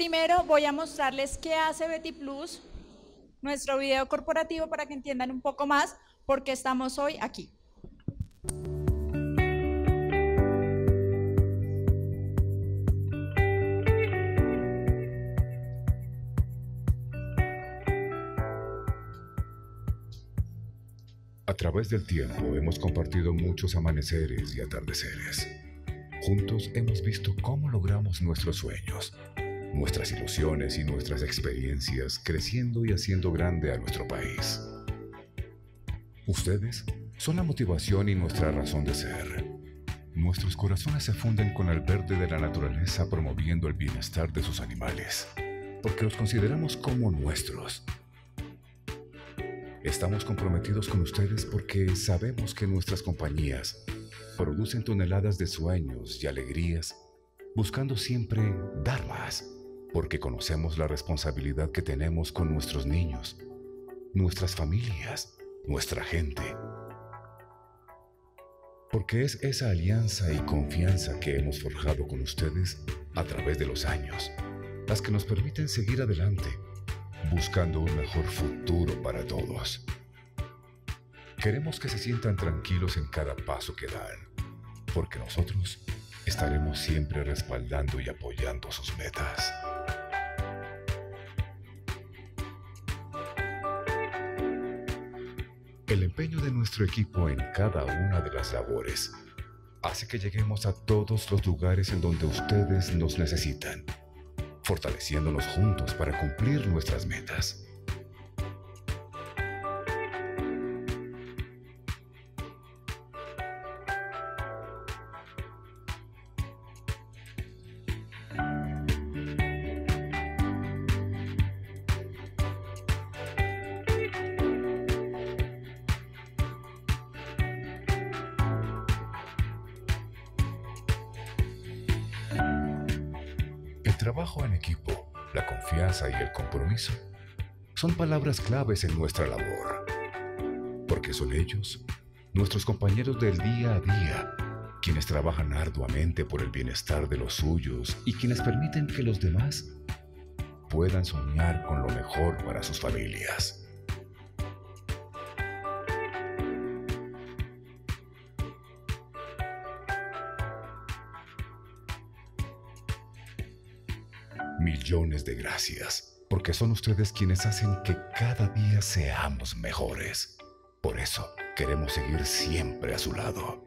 Primero voy a mostrarles qué hace Betty Plus, nuestro video corporativo para que entiendan un poco más por qué estamos hoy aquí. A través del tiempo hemos compartido muchos amaneceres y atardeceres. Juntos hemos visto cómo logramos nuestros sueños, nuestras ilusiones y nuestras experiencias creciendo y haciendo grande a nuestro país. Ustedes son la motivación y nuestra razón de ser. Nuestros corazones se funden con el verde de la naturaleza promoviendo el bienestar de sus animales, porque los consideramos como nuestros. Estamos comprometidos con ustedes porque sabemos que nuestras compañías producen toneladas de sueños y alegrías, buscando siempre dar más porque conocemos la responsabilidad que tenemos con nuestros niños, nuestras familias, nuestra gente. Porque es esa alianza y confianza que hemos forjado con ustedes a través de los años, las que nos permiten seguir adelante, buscando un mejor futuro para todos. Queremos que se sientan tranquilos en cada paso que dan, porque nosotros estaremos siempre respaldando y apoyando sus metas. El empeño de nuestro equipo en cada una de las labores hace que lleguemos a todos los lugares en donde ustedes nos necesitan, fortaleciéndonos juntos para cumplir nuestras metas. palabras claves en nuestra labor, porque son ellos, nuestros compañeros del día a día, quienes trabajan arduamente por el bienestar de los suyos y quienes permiten que los demás puedan soñar con lo mejor para sus familias. Millones de gracias porque son ustedes quienes hacen que cada día seamos mejores. Por eso queremos seguir siempre a su lado.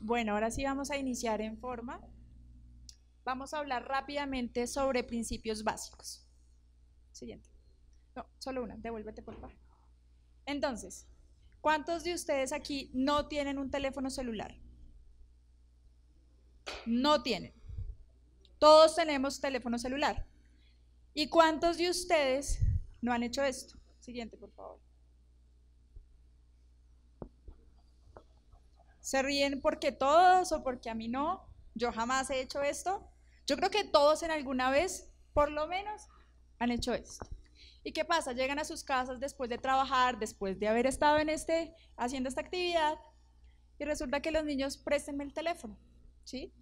Bueno, ahora sí vamos a iniciar en forma. Vamos a hablar rápidamente sobre principios básicos. Siguiente. No, solo una, devuélvete por favor. Entonces, ¿Cuántos de ustedes aquí no tienen un teléfono celular? No tienen. Todos tenemos teléfono celular. ¿Y cuántos de ustedes no han hecho esto? Siguiente, por favor. ¿Se ríen porque todos o porque a mí no? Yo jamás he hecho esto. Yo creo que todos en alguna vez, por lo menos, han hecho esto. ¿Y qué pasa? Llegan a sus casas después de trabajar, después de haber estado en este, haciendo esta actividad, y resulta que los niños presten el teléfono, ¿sí?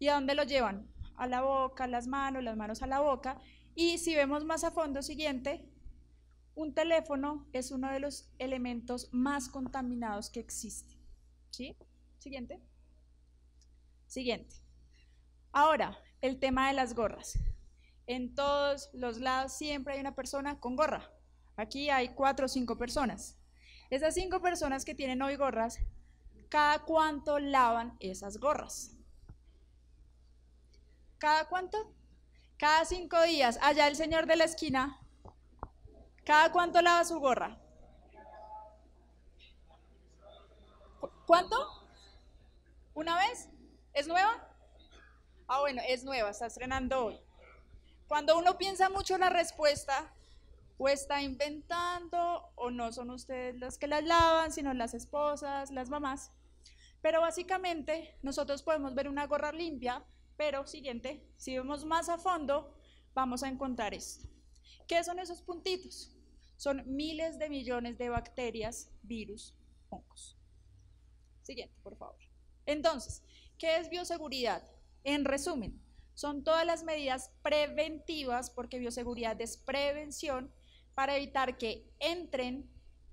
¿Y a dónde lo llevan? A la boca, las manos, las manos a la boca. Y si vemos más a fondo siguiente, un teléfono es uno de los elementos más contaminados que existe, ¿sí? Siguiente. Siguiente. Ahora, el tema de las gorras en todos los lados siempre hay una persona con gorra. Aquí hay cuatro o cinco personas. Esas cinco personas que tienen hoy gorras, ¿cada cuánto lavan esas gorras? ¿Cada cuánto? Cada cinco días. Allá el señor de la esquina, ¿cada cuánto lava su gorra? ¿Cuánto? ¿Una vez? ¿Es nueva? Ah, bueno, es nueva, está estrenando hoy. Cuando uno piensa mucho la respuesta, o está inventando, o no son ustedes las que las lavan, sino las esposas, las mamás. Pero básicamente nosotros podemos ver una gorra limpia, pero siguiente, si vemos más a fondo, vamos a encontrar esto. ¿Qué son esos puntitos? Son miles de millones de bacterias, virus, hongos. Siguiente, por favor. Entonces, ¿qué es bioseguridad? En resumen, son todas las medidas preventivas, porque bioseguridad es prevención, para evitar que entren,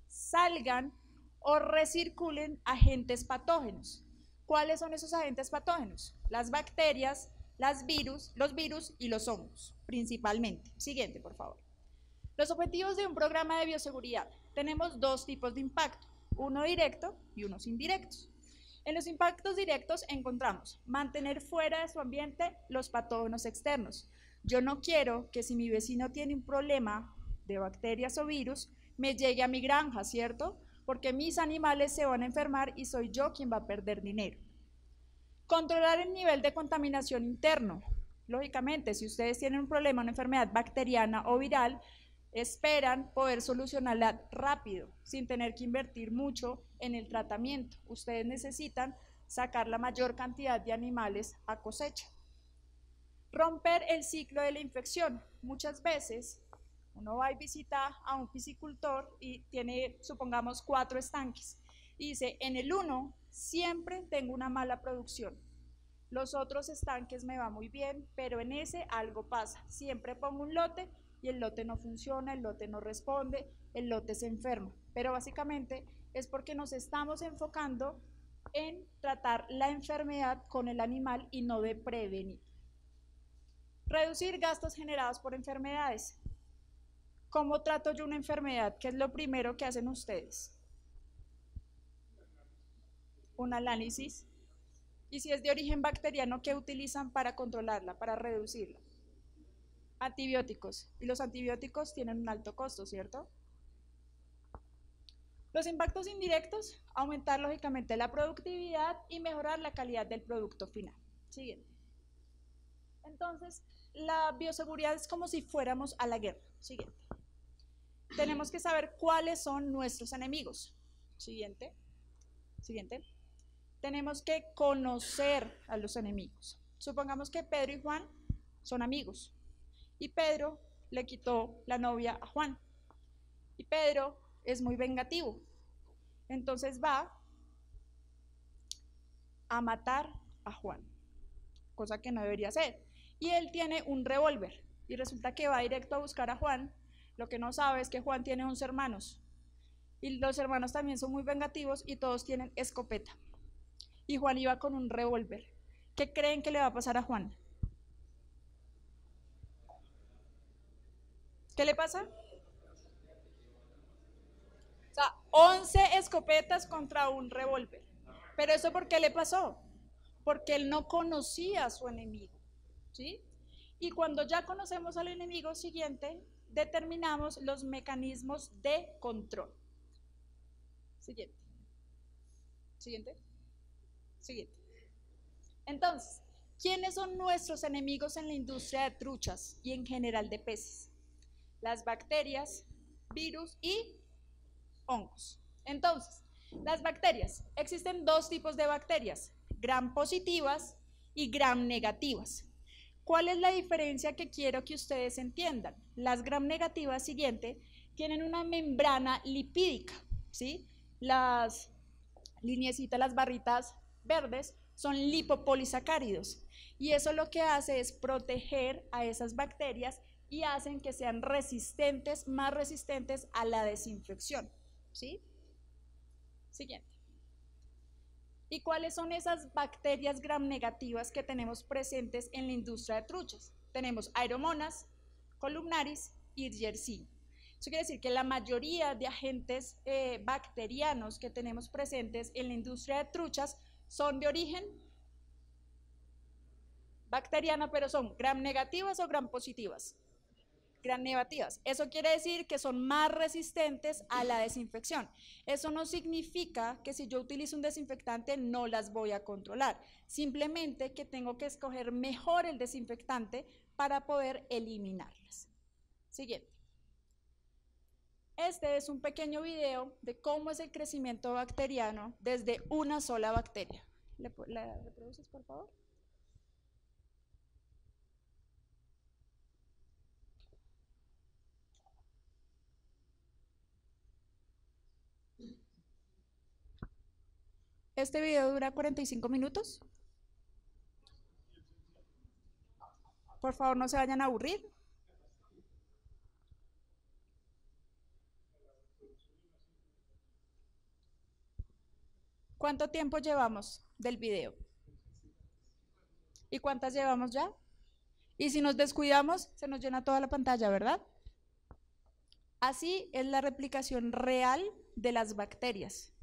salgan o recirculen agentes patógenos. ¿Cuáles son esos agentes patógenos? Las bacterias, las virus, los virus y los hongos, principalmente. Siguiente, por favor. Los objetivos de un programa de bioseguridad. Tenemos dos tipos de impacto, uno directo y unos indirectos. En los impactos directos encontramos mantener fuera de su ambiente los patógenos externos. Yo no quiero que si mi vecino tiene un problema de bacterias o virus, me llegue a mi granja, ¿cierto? Porque mis animales se van a enfermar y soy yo quien va a perder dinero. Controlar el nivel de contaminación interno. Lógicamente, si ustedes tienen un problema, una enfermedad bacteriana o viral, esperan poder solucionarla rápido, sin tener que invertir mucho en el tratamiento. Ustedes necesitan sacar la mayor cantidad de animales a cosecha. Romper el ciclo de la infección. Muchas veces uno va y visita a un piscicultor y tiene, supongamos, cuatro estanques. Y dice, en el uno siempre tengo una mala producción. Los otros estanques me va muy bien, pero en ese algo pasa. Siempre pongo un lote y el lote no funciona, el lote no responde, el lote se enferma. Pero básicamente es porque nos estamos enfocando en tratar la enfermedad con el animal y no de prevenir. Reducir gastos generados por enfermedades. ¿Cómo trato yo una enfermedad? ¿Qué es lo primero que hacen ustedes? Un análisis. Y si es de origen bacteriano, ¿qué utilizan para controlarla, para reducirla? Antibióticos. Y los antibióticos tienen un alto costo, ¿cierto? Los impactos indirectos, aumentar lógicamente la productividad y mejorar la calidad del producto final. Siguiente. Entonces, la bioseguridad es como si fuéramos a la guerra. Siguiente. Tenemos que saber cuáles son nuestros enemigos. Siguiente. Siguiente. Tenemos que conocer a los enemigos. Supongamos que Pedro y Juan son amigos y Pedro le quitó la novia a Juan. Y Pedro es muy vengativo. Entonces va a matar a Juan, cosa que no debería hacer. Y él tiene un revólver y resulta que va directo a buscar a Juan. Lo que no sabe es que Juan tiene 11 hermanos y los hermanos también son muy vengativos y todos tienen escopeta. Y Juan iba con un revólver. ¿Qué creen que le va a pasar a Juan? ¿Qué le pasa? O sea, 11 escopetas contra un revólver. Pero eso ¿por qué le pasó? Porque él no conocía a su enemigo. ¿Sí? Y cuando ya conocemos al enemigo siguiente, determinamos los mecanismos de control. Siguiente. Siguiente. Siguiente. Entonces, ¿quiénes son nuestros enemigos en la industria de truchas y en general de peces? las bacterias, virus y hongos. Entonces, las bacterias. Existen dos tipos de bacterias, gram positivas y gram negativas. ¿Cuál es la diferencia que quiero que ustedes entiendan? Las gram negativas siguiente tienen una membrana lipídica, ¿sí? Las lineecitas, las barritas verdes son lipopolisacáridos y eso lo que hace es proteger a esas bacterias y hacen que sean resistentes, más resistentes a la desinfección. ¿Sí? Siguiente. ¿Y cuáles son esas bacterias gram negativas que tenemos presentes en la industria de truchas? Tenemos aeromonas, columnaris y jersey. Eso quiere decir que la mayoría de agentes eh, bacterianos que tenemos presentes en la industria de truchas son de origen bacteriano, pero son gram negativas o gram positivas gran negativas. Eso quiere decir que son más resistentes a la desinfección. Eso no significa que si yo utilizo un desinfectante no las voy a controlar, simplemente que tengo que escoger mejor el desinfectante para poder eliminarlas. Siguiente. Este es un pequeño video de cómo es el crecimiento bacteriano desde una sola bacteria. ¿La reproduces, por favor? Este video dura 45 minutos. Por favor, no se vayan a aburrir. ¿Cuánto tiempo llevamos del video? ¿Y cuántas llevamos ya? Y si nos descuidamos, se nos llena toda la pantalla, ¿verdad? Así es la replicación real de las bacterias.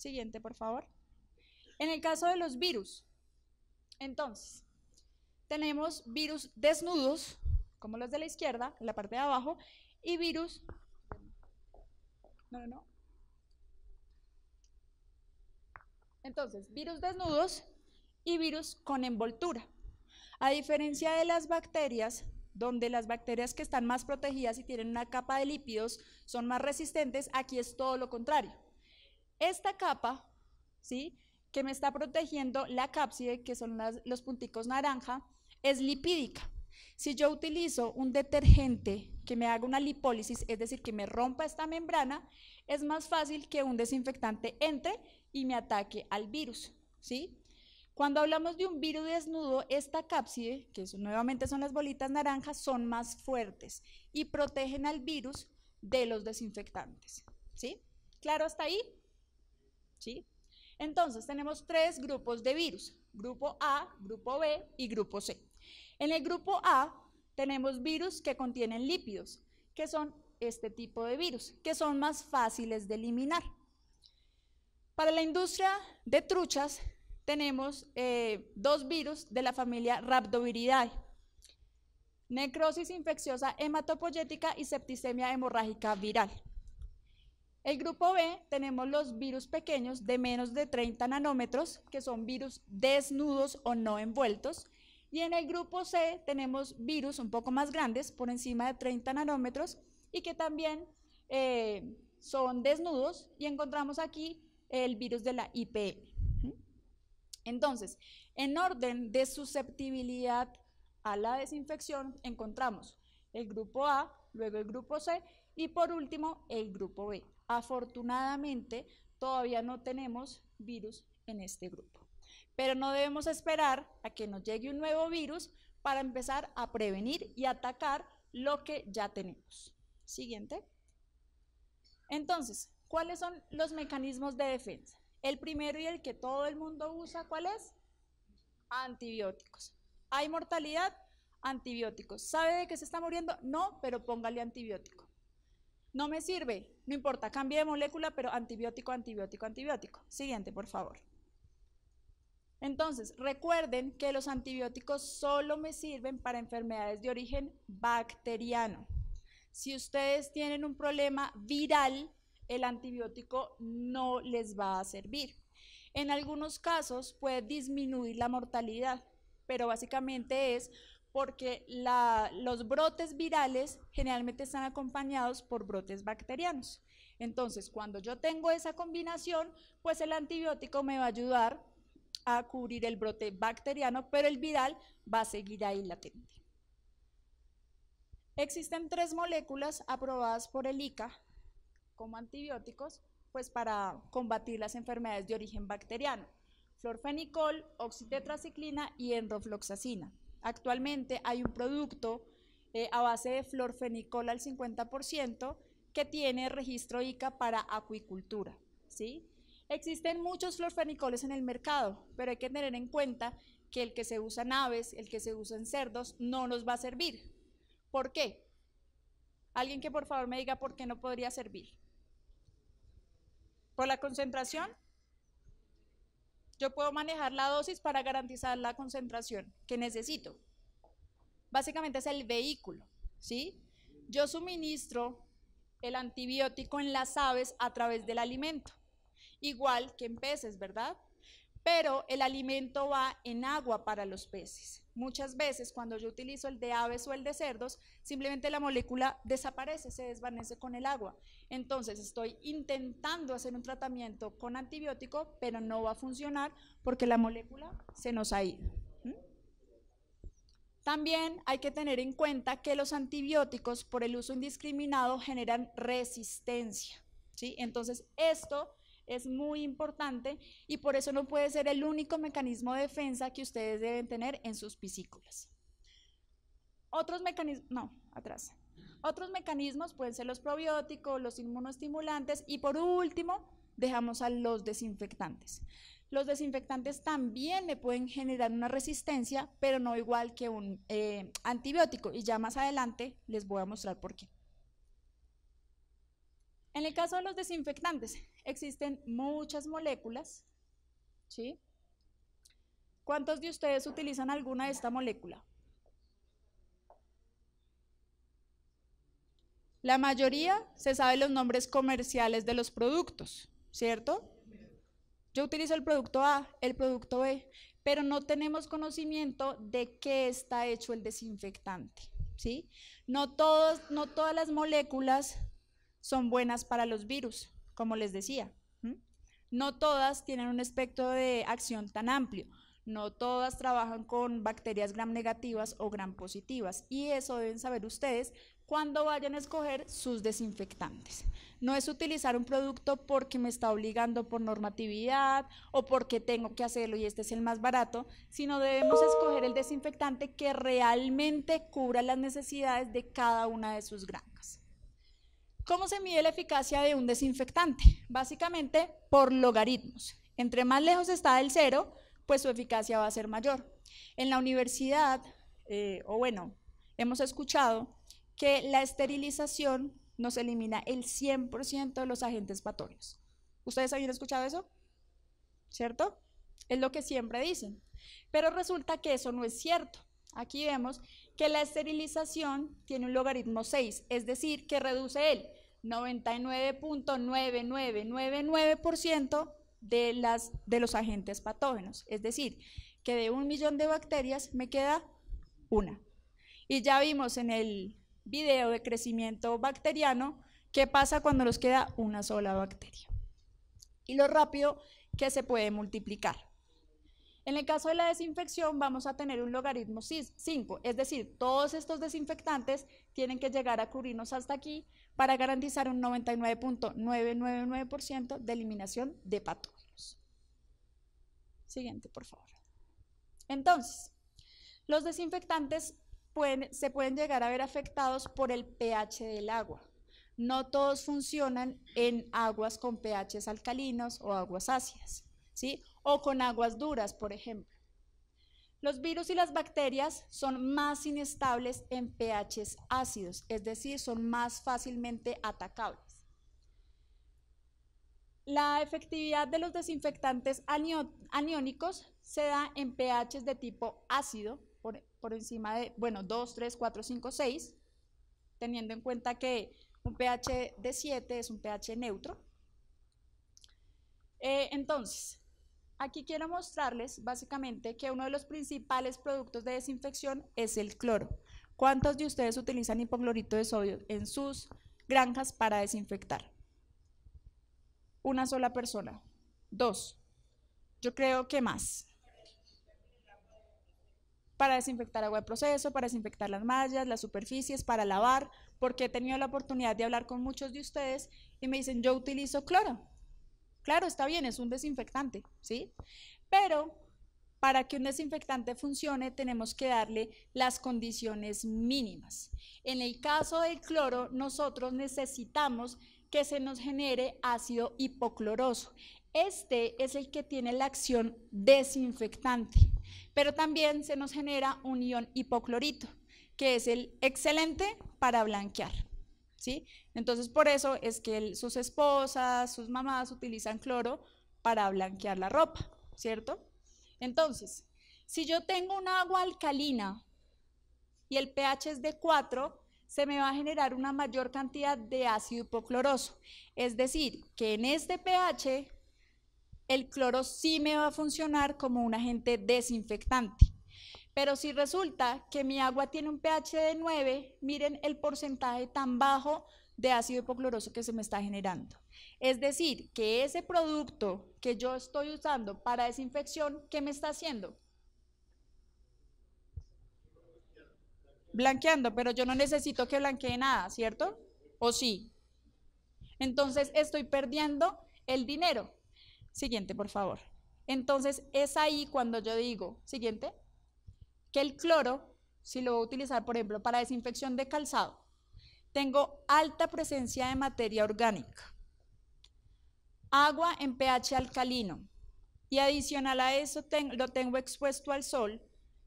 Siguiente, por favor. En el caso de los virus, entonces, tenemos virus desnudos, como los de la izquierda, en la parte de abajo, y virus... No, no, no. Entonces, virus desnudos y virus con envoltura. A diferencia de las bacterias, donde las bacterias que están más protegidas y tienen una capa de lípidos son más resistentes, aquí es todo lo contrario. Esta capa, ¿sí? que me está protegiendo la cápside, que son los punticos naranja, es lipídica. Si yo utilizo un detergente que me haga una lipólisis, es decir, que me rompa esta membrana, es más fácil que un desinfectante entre y me ataque al virus, ¿sí? Cuando hablamos de un virus desnudo, esta cápside, que nuevamente son las bolitas naranjas, son más fuertes y protegen al virus de los desinfectantes, ¿sí? ¿Claro hasta ahí? Entonces, tenemos tres grupos de virus, grupo A, grupo B y grupo C. En el grupo A tenemos virus que contienen lípidos, que son este tipo de virus, que son más fáciles de eliminar. Para la industria de truchas tenemos eh, dos virus de la familia Rhabdoviridae, necrosis infecciosa hematopoyética y septicemia hemorrágica viral. El grupo B tenemos los virus pequeños de menos de 30 nanómetros, que son virus desnudos o no envueltos. Y en el grupo C tenemos virus un poco más grandes, por encima de 30 nanómetros, y que también eh, son desnudos. Y encontramos aquí el virus de la IPM. Entonces, en orden de susceptibilidad a la desinfección, encontramos el grupo A, luego el grupo C y por último el grupo B. Afortunadamente, todavía no tenemos virus en este grupo. Pero no debemos esperar a que nos llegue un nuevo virus para empezar a prevenir y atacar lo que ya tenemos. Siguiente. Entonces, ¿cuáles son los mecanismos de defensa? El primero y el que todo el mundo usa, ¿cuál es? Antibióticos. ¿Hay mortalidad? Antibióticos. ¿Sabe de que se está muriendo? No, pero póngale antibiótico. No me sirve, no importa, cambie de molécula, pero antibiótico, antibiótico, antibiótico. Siguiente, por favor. Entonces, recuerden que los antibióticos solo me sirven para enfermedades de origen bacteriano. Si ustedes tienen un problema viral, el antibiótico no les va a servir. En algunos casos puede disminuir la mortalidad, pero básicamente es porque los brotes virales generalmente están acompañados por brotes bacterianos. Entonces, cuando yo tengo esa combinación, pues el antibiótico me va a ayudar a cubrir el brote bacteriano, pero el viral va a seguir ahí latente. Existen tres moléculas aprobadas por el ICA como antibióticos, pues para combatir las enfermedades de origen bacteriano. Florfenicol, oxitetraciclina y enrofloxacina. Actualmente hay un producto eh, a base de florfenicol al 50% que tiene registro ICA para acuicultura. ¿sí? Existen muchos florfenicoles en el mercado, pero hay que tener en cuenta que el que se usa en aves, el que se usa en cerdos, no nos va a servir. ¿Por qué? Alguien que por favor me diga por qué no podría servir. ¿Por la concentración? yo puedo manejar la dosis para garantizar la concentración que necesito. Básicamente es el vehículo, ¿sí? Yo suministro el antibiótico en las aves a través del alimento, igual que en peces, ¿verdad? Pero el alimento va en agua para los peces. Muchas veces cuando yo utilizo el de aves o el de cerdos, simplemente la molécula desaparece, se desvanece con el agua. Entonces estoy intentando hacer un tratamiento con antibiótico, pero no va a funcionar porque la molécula se nos ha ido. También hay que tener en cuenta que los antibióticos por el uso indiscriminado generan resistencia. ¿sí? Entonces esto es muy importante y por eso no puede ser el único mecanismo de defensa que ustedes deben tener en sus piscícolas. Otros mecanismos, no, atrás. Otros mecanismos pueden ser los probióticos, los inmunostimulantes y por último dejamos a los desinfectantes. Los desinfectantes también le pueden generar una resistencia, pero no igual que un eh, antibiótico y ya más adelante les voy a mostrar por qué. En el caso de los desinfectantes, existen muchas moléculas, ¿sí? ¿Cuántos de ustedes utilizan alguna de esta molécula? La mayoría se sabe los nombres comerciales de los productos, ¿cierto? Yo utilizo el producto A, el producto B, pero no tenemos conocimiento de qué está hecho el desinfectante, ¿sí? No, todos, no todas las moléculas son buenas para los virus, como les decía. No todas tienen un espectro de acción tan amplio. No todas trabajan con bacterias gram negativas o gram positivas. Y eso deben saber ustedes cuando vayan a escoger sus desinfectantes. No es utilizar un producto porque me está obligando por normatividad o porque tengo que hacerlo y este es el más barato, sino debemos escoger el desinfectante que realmente cubra las necesidades de cada una de sus granjas. ¿Cómo se mide la eficacia de un desinfectante? Básicamente por logaritmos. Entre más lejos está del cero, pues su eficacia va a ser mayor. En la universidad, eh, o bueno, hemos escuchado que la esterilización nos elimina el 100% de los agentes patógenos. ¿Ustedes habían escuchado eso? ¿Cierto? Es lo que siempre dicen. Pero resulta que eso no es cierto. Aquí vemos que la esterilización tiene un logaritmo 6, es decir, que reduce el 99.9999% de, de los agentes patógenos. Es decir, que de un millón de bacterias me queda una. Y ya vimos en el video de crecimiento bacteriano qué pasa cuando nos queda una sola bacteria. Y lo rápido que se puede multiplicar. En el caso de la desinfección vamos a tener un logaritmo 5, es decir, todos estos desinfectantes tienen que llegar a cubrirnos hasta aquí para garantizar un 99.999% de eliminación de patógenos. Siguiente, por favor. Entonces, los desinfectantes se pueden llegar a ver afectados por el pH del agua. No todos funcionan en aguas con pHs alcalinos o aguas ácidas, ¿sí? O con aguas duras, por ejemplo. Los virus y las bacterias son más inestables en pHs ácidos, es decir, son más fácilmente atacables. La efectividad de los desinfectantes aniónicos se da en pHs de tipo ácido, por, encima de, bueno, 2, 3, 4, 5, 6, teniendo en cuenta que un pH de 7 es un pH neutro. Eh, entonces, Aquí quiero mostrarles básicamente que uno de los principales productos de desinfección es el cloro. ¿Cuántos de ustedes utilizan hipoclorito de sodio en sus granjas para desinfectar? Una sola persona. Dos. Yo creo que más. Para desinfectar agua de proceso, para desinfectar las mallas, las superficies, para lavar, porque he tenido la oportunidad de hablar con muchos de ustedes y me dicen, yo utilizo cloro. Claro, está bien, es un desinfectante, ¿sí? Pero para que un desinfectante funcione tenemos que darle las condiciones mínimas. En el caso del cloro, nosotros necesitamos que se nos genere ácido hipocloroso. Este es el que tiene la acción desinfectante, pero también se nos genera un ion hipoclorito, que es el excelente para blanquear. ¿sí? Entonces, por eso es que sus esposas, sus mamás utilizan cloro para blanquear la ropa, ¿cierto? Entonces, si yo tengo un agua alcalina y el pH es de 4, se me va a generar una mayor cantidad de ácido hipocloroso. Es decir, que en este pH el cloro sí me va a funcionar como un agente desinfectante. Pero si resulta que mi agua tiene un pH de 9, miren el porcentaje tan bajo de ácido hipocloroso que se me está generando. Es decir, que ese producto que yo estoy usando para desinfección, ¿qué me está haciendo? Blanqueando, pero yo no necesito que blanquee nada, ¿cierto? ¿O sí? Entonces estoy perdiendo el dinero. Siguiente, por favor. Entonces es ahí cuando yo digo, siguiente, que el cloro, si lo voy a utilizar, por ejemplo, para desinfección de calzado, tengo alta presencia de materia orgánica, agua en pH alcalino y adicional a eso lo tengo expuesto al sol,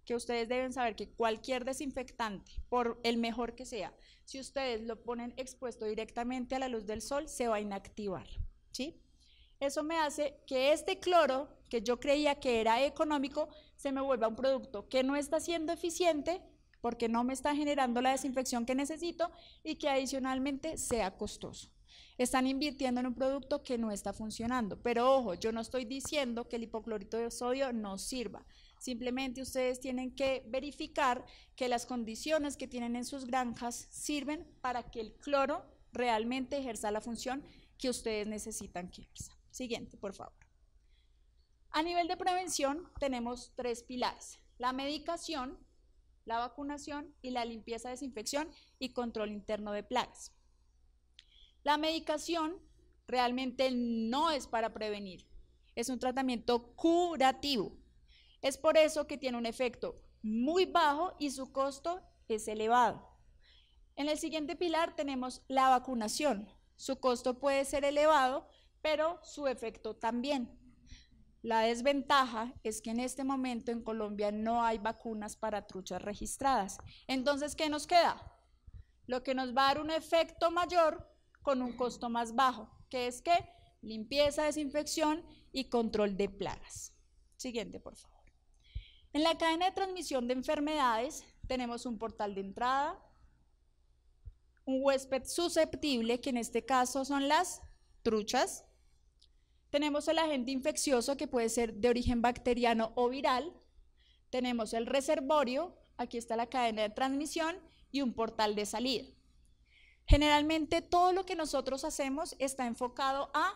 que ustedes deben saber que cualquier desinfectante, por el mejor que sea, si ustedes lo ponen expuesto directamente a la luz del sol, se va a inactivar, ¿sí? Eso me hace que este cloro, que yo creía que era económico, se me vuelva un producto que no está siendo eficiente porque no me está generando la desinfección que necesito y que adicionalmente sea costoso. Están invirtiendo en un producto que no está funcionando. Pero ojo, yo no estoy diciendo que el hipoclorito de sodio no sirva. Simplemente ustedes tienen que verificar que las condiciones que tienen en sus granjas sirven para que el cloro realmente ejerza la función que ustedes necesitan que ejerza. Siguiente, por favor. A nivel de prevención tenemos tres pilares. La medicación, la vacunación y la limpieza, desinfección y control interno de plagas. La medicación realmente no es para prevenir, es un tratamiento curativo. Es por eso que tiene un efecto muy bajo y su costo es elevado. En el siguiente pilar tenemos la vacunación. Su costo puede ser elevado, pero su efecto también. La desventaja es que en este momento en Colombia no hay vacunas para truchas registradas. Entonces, ¿qué nos queda? Lo que nos va a dar un efecto mayor con un costo más bajo, que es que limpieza, desinfección y control de plagas. Siguiente, por favor. En la cadena de transmisión de enfermedades tenemos un portal de entrada, un huésped susceptible, que en este caso son las truchas, tenemos el agente infeccioso que puede ser de origen bacteriano o viral. Tenemos el reservorio, aquí está la cadena de transmisión y un portal de salida. Generalmente todo lo que nosotros hacemos está enfocado a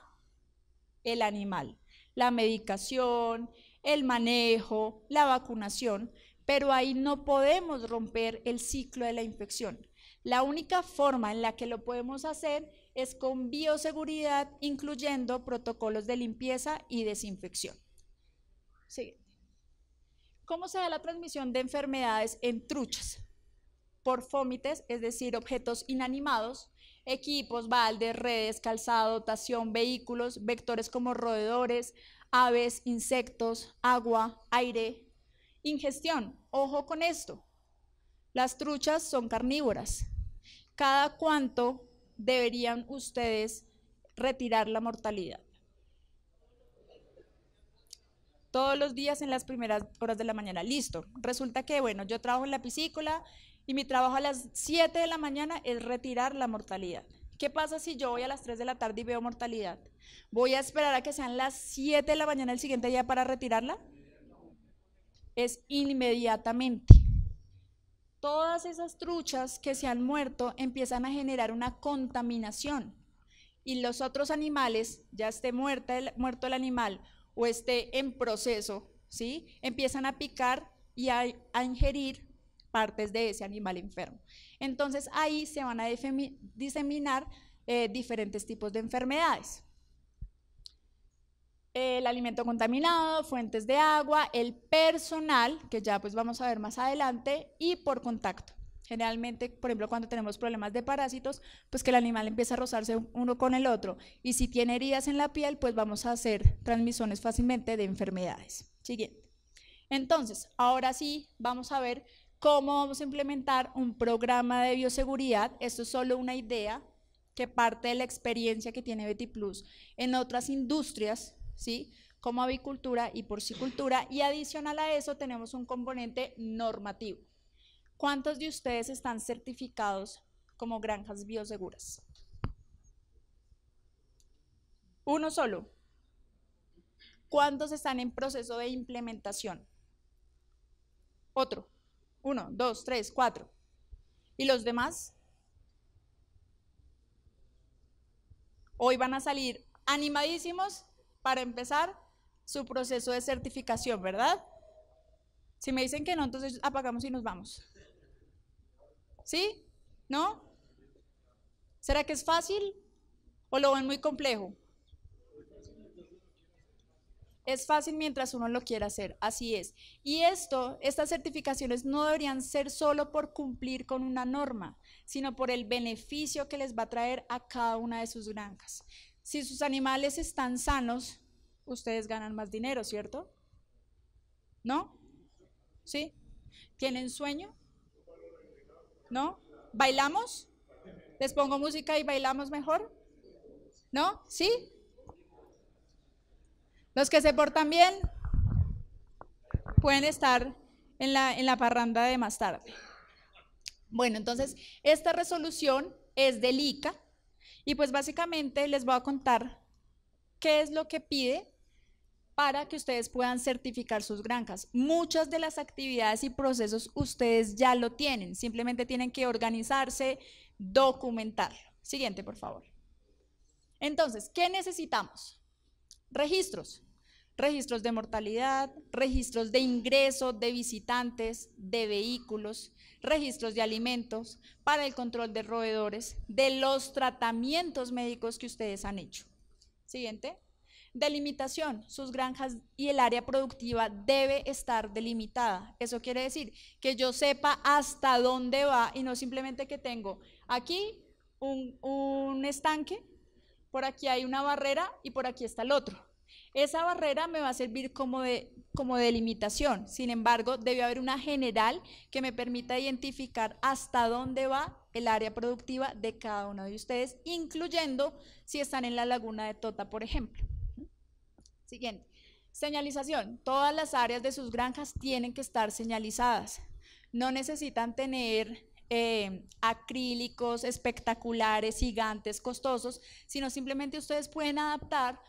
el animal, la medicación, el manejo, la vacunación, pero ahí no podemos romper el ciclo de la infección. La única forma en la que lo podemos hacer es con bioseguridad, incluyendo protocolos de limpieza y desinfección. Siguiente. ¿Cómo se da la transmisión de enfermedades en truchas? Por fómites, es decir, objetos inanimados, equipos, baldes, redes, calzado, dotación, vehículos, vectores como roedores, aves, insectos, agua, aire, ingestión. Ojo con esto. Las truchas son carnívoras. Cada cuanto deberían ustedes retirar la mortalidad. Todos los días en las primeras horas de la mañana. Listo. Resulta que, bueno, yo trabajo en la piscícola y mi trabajo a las 7 de la mañana es retirar la mortalidad. ¿Qué pasa si yo voy a las 3 de la tarde y veo mortalidad? ¿Voy a esperar a que sean las 7 de la mañana el siguiente día para retirarla? Es inmediatamente todas esas truchas que se han muerto empiezan a generar una contaminación y los otros animales, ya esté muerta muerto el animal o esté en proceso, ¿sí? empiezan a picar y a, ingerir partes de ese animal enfermo. Entonces ahí se van a diseminar eh, diferentes tipos de enfermedades el alimento contaminado, fuentes de agua, el personal, que ya pues vamos a ver más adelante, y por contacto. Generalmente, por ejemplo, cuando tenemos problemas de parásitos, pues que el animal empieza a rozarse uno con el otro. Y si tiene heridas en la piel, pues vamos a hacer transmisiones fácilmente de enfermedades. Siguiente. Entonces, ahora sí, vamos a ver cómo vamos a implementar un programa de bioseguridad. Esto es solo una idea que parte de la experiencia que tiene Betty Plus en otras industrias ¿sí? Como avicultura y porcicultura. Y adicional a eso tenemos un componente normativo. ¿Cuántos de ustedes están certificados como granjas bioseguras? Uno solo. ¿Cuántos están en proceso de implementación? Otro. Uno, dos, tres, cuatro. ¿Y los demás? Hoy van a salir animadísimos para empezar su proceso de certificación, ¿verdad? Si me dicen que no, entonces apagamos y nos vamos. ¿Sí? ¿No? ¿Será que es fácil o lo ven muy complejo? Es fácil mientras uno lo quiera hacer, así es. Y esto, estas certificaciones no deberían ser solo por cumplir con una norma, sino por el beneficio que les va a traer a cada una de sus granjas. Si sus animales están sanos, ustedes ganan más dinero, ¿cierto? ¿No? ¿Sí? ¿Tienen sueño? ¿No? ¿Bailamos? ¿Les pongo música y bailamos mejor? ¿No? ¿Sí? Los que se portan bien pueden estar en la, en la parranda de más tarde. Bueno, entonces, esta resolución es del ICA, y pues básicamente les voy a contar qué es lo que pide para que ustedes puedan certificar sus granjas. Muchas de las actividades y procesos ustedes ya lo tienen, simplemente tienen que organizarse, documentarlo. Siguiente, por favor. Entonces, ¿qué necesitamos? Registros. Registros de mortalidad, registros de ingreso de visitantes, de vehículos, registros de alimentos, para el control de roedores, de los tratamientos médicos que ustedes han hecho. Siguiente. Delimitación. Sus granjas y el área productiva debe estar delimitada. Eso quiere decir que yo sepa hasta dónde va y no simplemente que tengo aquí un, un estanque, por aquí hay una barrera y por aquí está el otro. Esa barrera me va a servir como de, como Sin embargo, debe haber una general que me permita identificar hasta dónde va el área productiva de cada uno de ustedes, incluyendo si están en la laguna de Tota, por ejemplo. Siguiente. Señalización. Todas las áreas de sus granjas tienen que estar señalizadas. No necesitan tener eh, acrílicos espectaculares, gigantes, costosos, sino simplemente ustedes pueden adaptar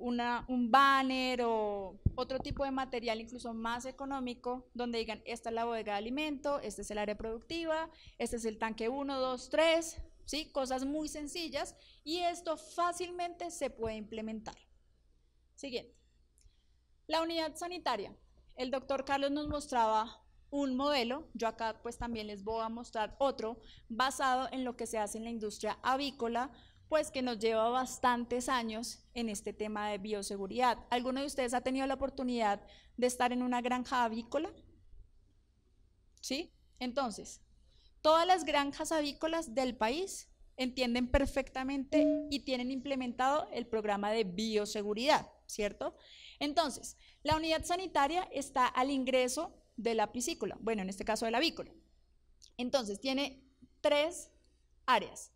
un banner o otro tipo de material incluso más económico, donde digan, esta es la bodega de alimento, este es el área productiva, este es el tanque 1, 2, 3, ¿sí? cosas muy sencillas y esto fácilmente se puede implementar. Siguiente. La unidad sanitaria. El doctor Carlos nos mostraba un modelo, yo acá pues también les voy a mostrar otro, basado en lo que se hace en la industria avícola, pues que nos lleva bastantes años en este tema de bioseguridad. ¿Alguno de ustedes ha tenido la oportunidad de estar en una granja avícola? ¿Sí? Entonces, todas las granjas avícolas del país entienden perfectamente y tienen implementado el programa de bioseguridad, ¿cierto? Entonces, la unidad sanitaria está al ingreso de la piscícola, bueno, en este caso de la avícola. Entonces, tiene tres áreas.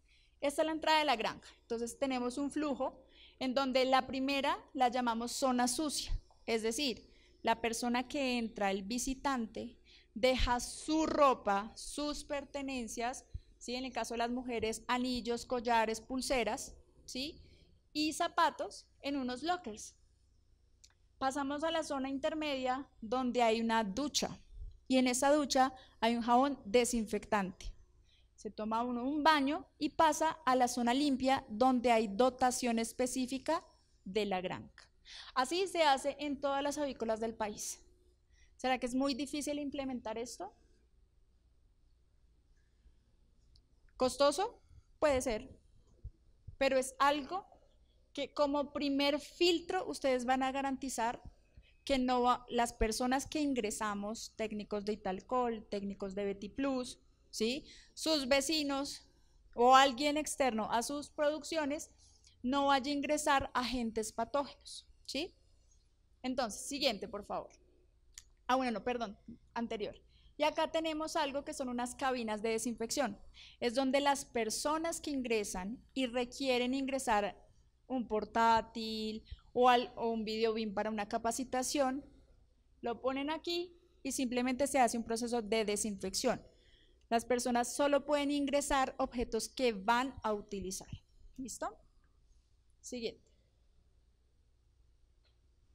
Esta es la entrada de la granja. Entonces tenemos un flujo en donde la primera la llamamos zona sucia, es decir, la persona que entra, el visitante, deja su ropa, sus pertenencias, ¿sí? en el caso de las mujeres, anillos, collares, pulseras, ¿sí? y zapatos en unos lockers. Pasamos a la zona intermedia donde hay una ducha y en esa ducha hay un jabón desinfectante se toma uno un baño y pasa a la zona limpia donde hay dotación específica de la granja. Así se hace en todas las avícolas del país. ¿Será que es muy difícil implementar esto? ¿Costoso? Puede ser, pero es algo que como primer filtro ustedes van a garantizar que no las personas que ingresamos, técnicos de Italcol, técnicos de Betty Plus, ¿sí? Sus vecinos o alguien externo a sus producciones no vaya a ingresar agentes patógenos, ¿sí? Entonces, siguiente, por favor. Ah, bueno, no, perdón, anterior. Y acá tenemos algo que son unas cabinas de desinfección. Es donde las personas que ingresan y requieren ingresar un portátil o, o un video BIM para una capacitación, lo ponen aquí y simplemente se hace un proceso de desinfección. Las personas solo pueden ingresar objetos que van a utilizar. ¿Listo? Siguiente.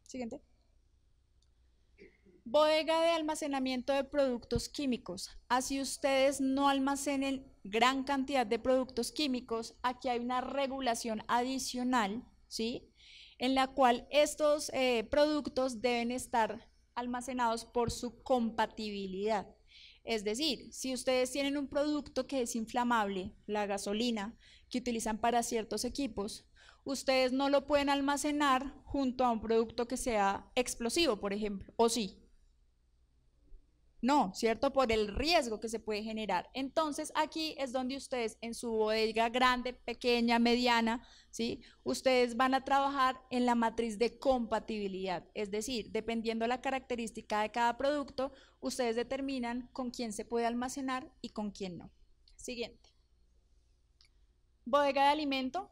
Siguiente. Bodega de almacenamiento de productos químicos. Así ustedes no almacenen gran cantidad de productos químicos. Aquí hay una regulación adicional, ¿sí? En la cual estos eh, productos deben estar almacenados por su compatibilidad. Es decir, si ustedes tienen un producto que es inflamable, la gasolina, que utilizan para ciertos equipos, ustedes no lo pueden almacenar junto a un producto que sea explosivo, por ejemplo, o sí. No, ¿cierto? Por el riesgo que se puede generar. Entonces, aquí es donde ustedes en su bodega grande, pequeña, mediana, ¿sí? Ustedes van a trabajar en la matriz de compatibilidad. Es decir, dependiendo la característica de cada producto, ustedes determinan con quién se puede almacenar y con quién no. Siguiente. Bodega de alimento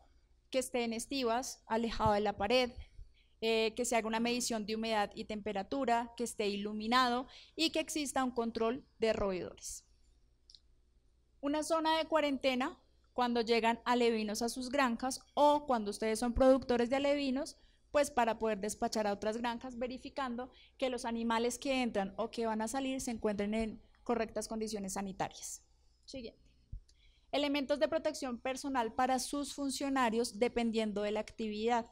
que esté en estivas, alejado de la pared, eh, que se haga una medición de humedad y temperatura, que esté iluminado y que exista un control de roedores. Una zona de cuarentena cuando llegan alevinos a sus granjas o cuando ustedes son productores de alevinos, pues para poder despachar a otras granjas verificando que los animales que entran o que van a salir se encuentren en correctas condiciones sanitarias. Siguiente. Elementos de protección personal para sus funcionarios dependiendo de la actividad.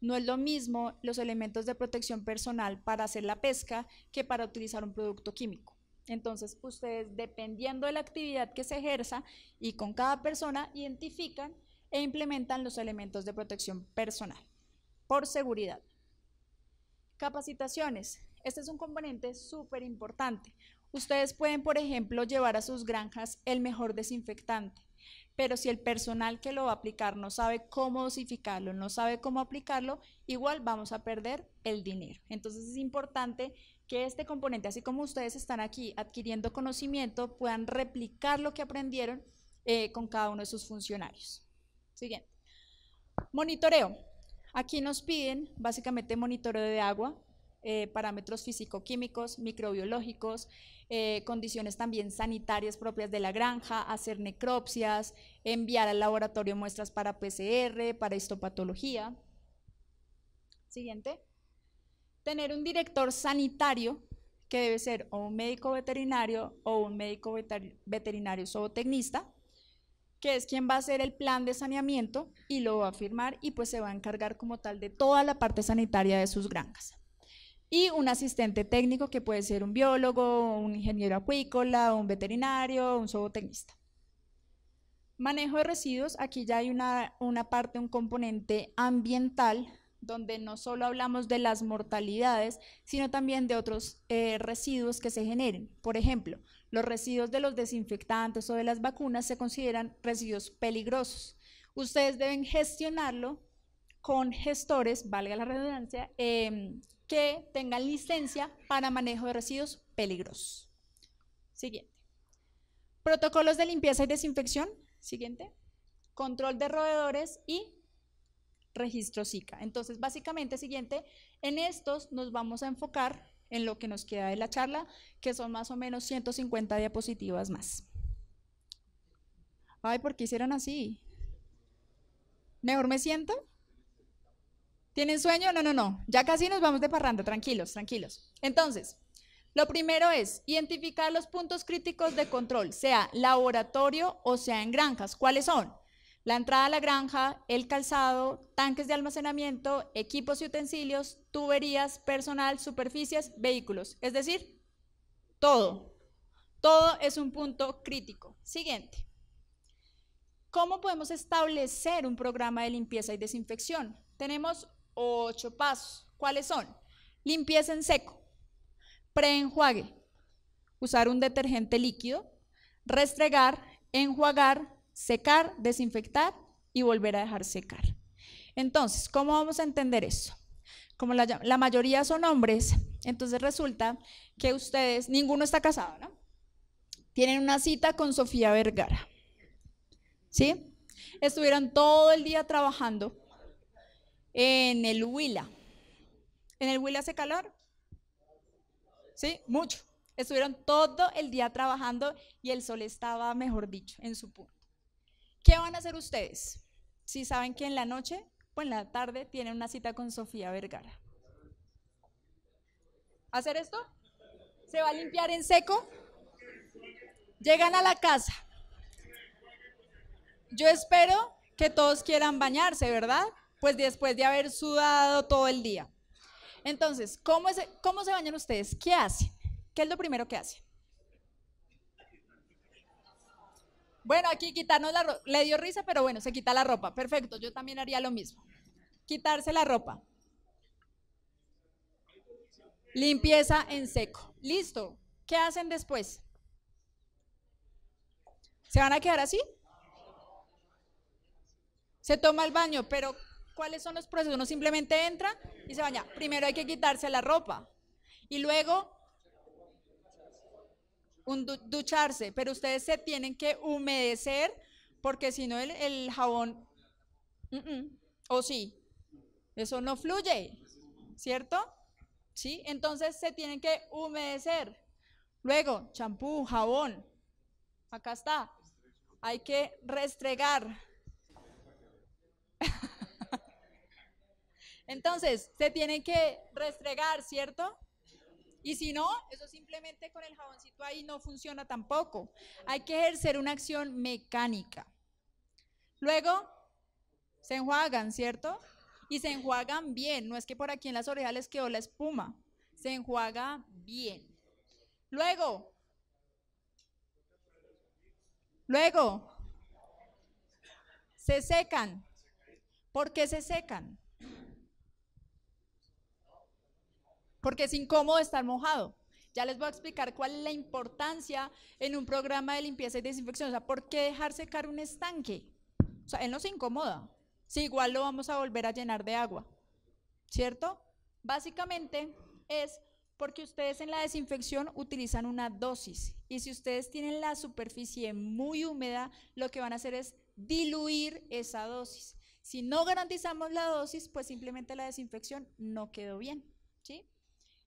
No es lo mismo los elementos de protección personal para hacer la pesca que para utilizar un producto químico. Entonces, ustedes, dependiendo de la actividad que se ejerza y con cada persona, identifican e implementan los elementos de protección personal por seguridad. Capacitaciones. Este es un componente súper importante. Ustedes pueden, por ejemplo, llevar a sus granjas el mejor desinfectante pero si el personal que lo va a aplicar no sabe cómo dosificarlo, no sabe cómo aplicarlo, igual vamos a perder el dinero. Entonces es importante que este componente, así como ustedes están aquí adquiriendo conocimiento, puedan replicar lo que aprendieron eh, con cada uno de sus funcionarios. Siguiente. Monitoreo. Aquí nos piden básicamente monitoreo de agua, eh, parámetros físico-químicos, microbiológicos, eh, condiciones también sanitarias propias de la granja, hacer necropsias, enviar al laboratorio muestras para PCR, para histopatología. Siguiente. Tener un director sanitario que debe ser o un médico veterinario o un médico veterinario zootecnista, que es quien va a hacer el plan de saneamiento y lo va a firmar y pues se va a encargar como tal de toda la parte sanitaria de sus granjas y un asistente técnico que puede ser un biólogo, un ingeniero acuícola, un veterinario, un zootecnista. Manejo de residuos, aquí ya hay una, una parte, un componente ambiental, donde no solo hablamos de las mortalidades, sino también de otros eh, residuos que se generen. Por ejemplo, los residuos de los desinfectantes o de las vacunas se consideran residuos peligrosos. Ustedes deben gestionarlo con gestores, valga la redundancia, eh, que tengan licencia para manejo de residuos peligrosos. Siguiente. Protocolos de limpieza y desinfección. Siguiente. Control de roedores y registro SICA. Entonces, básicamente, siguiente, en estos nos vamos a enfocar en lo que nos queda de la charla, que son más o menos 150 diapositivas más. Ay, ¿por qué hicieron así? ¿Mejor me siento? ¿Tienen sueño? No, no, no. Ya casi nos vamos de parranda, tranquilos, tranquilos. Entonces, lo primero es identificar los puntos críticos de control, sea laboratorio o sea en granjas. ¿Cuáles son? La entrada a la granja, el calzado, tanques de almacenamiento, equipos y utensilios, tuberías, personal, superficies, vehículos. Es decir, todo. Todo es un punto crítico. Siguiente. ¿Cómo podemos establecer un programa de limpieza y desinfección? Tenemos ocho pasos. ¿Cuáles son? Limpieza en seco, preenjuague, usar un detergente líquido, restregar, enjuagar, secar, desinfectar y volver a dejar secar. Entonces, ¿cómo vamos a entender eso? Como la, la mayoría son hombres, entonces resulta que ustedes, ninguno está casado, ¿no? Tienen una cita con Sofía Vergara. ¿Sí? Estuvieron todo el día trabajando en el Huila. ¿En el Huila hace calor? Sí, mucho. Estuvieron todo el día trabajando y el sol estaba, mejor dicho, en su punto. ¿Qué van a hacer ustedes? Si saben que en la noche o pues en la tarde tienen una cita con Sofía Vergara. ¿Hacer esto? ¿Se va a limpiar en seco? Llegan a la casa. Yo espero que todos quieran bañarse, ¿verdad? Pues después de haber sudado todo el día. Entonces, ¿cómo, cómo se bañan ustedes? ¿Qué hacen? ¿Qué es lo primero que hacen? Bueno, aquí quitarnos la ropa. Le dio risa, pero bueno, se quita la ropa. Perfecto, yo también haría lo mismo. Quitarse la ropa. Limpieza en seco. Listo. ¿Qué hacen después? ¿Se van a quedar así? Se toma el baño, pero cuáles son los procesos. Uno simplemente entra y se baña. Primero hay que quitarse la ropa y luego ducharse, pero ustedes se tienen que humedecer porque si no el, jabón, o sí, eso no fluye, ¿cierto? Sí, entonces se tienen que humedecer. Luego, champú, jabón, acá está, hay que restregar. Entonces, se tiene que restregar, ¿cierto? Y si no, eso simplemente con el jaboncito ahí no funciona tampoco. Hay que ejercer una acción mecánica. Luego, se enjuagan, ¿cierto? Y se enjuagan bien. No es que por aquí en las orejas les quedó la espuma. Se enjuaga bien. Luego, luego, se secan. ¿Por qué se secan? porque es incómodo estar mojado. Ya les voy a explicar cuál es la importancia en un programa de limpieza y desinfección. O sea, ¿por qué dejar secar un estanque? O sea, él no se incomoda. Si igual lo vamos a volver a llenar de agua. ¿Cierto? Básicamente es porque ustedes en la desinfección utilizan una dosis. Y si ustedes tienen la superficie muy húmeda, lo que van a hacer es diluir esa dosis. Si no garantizamos la dosis, pues simplemente la desinfección no quedó bien.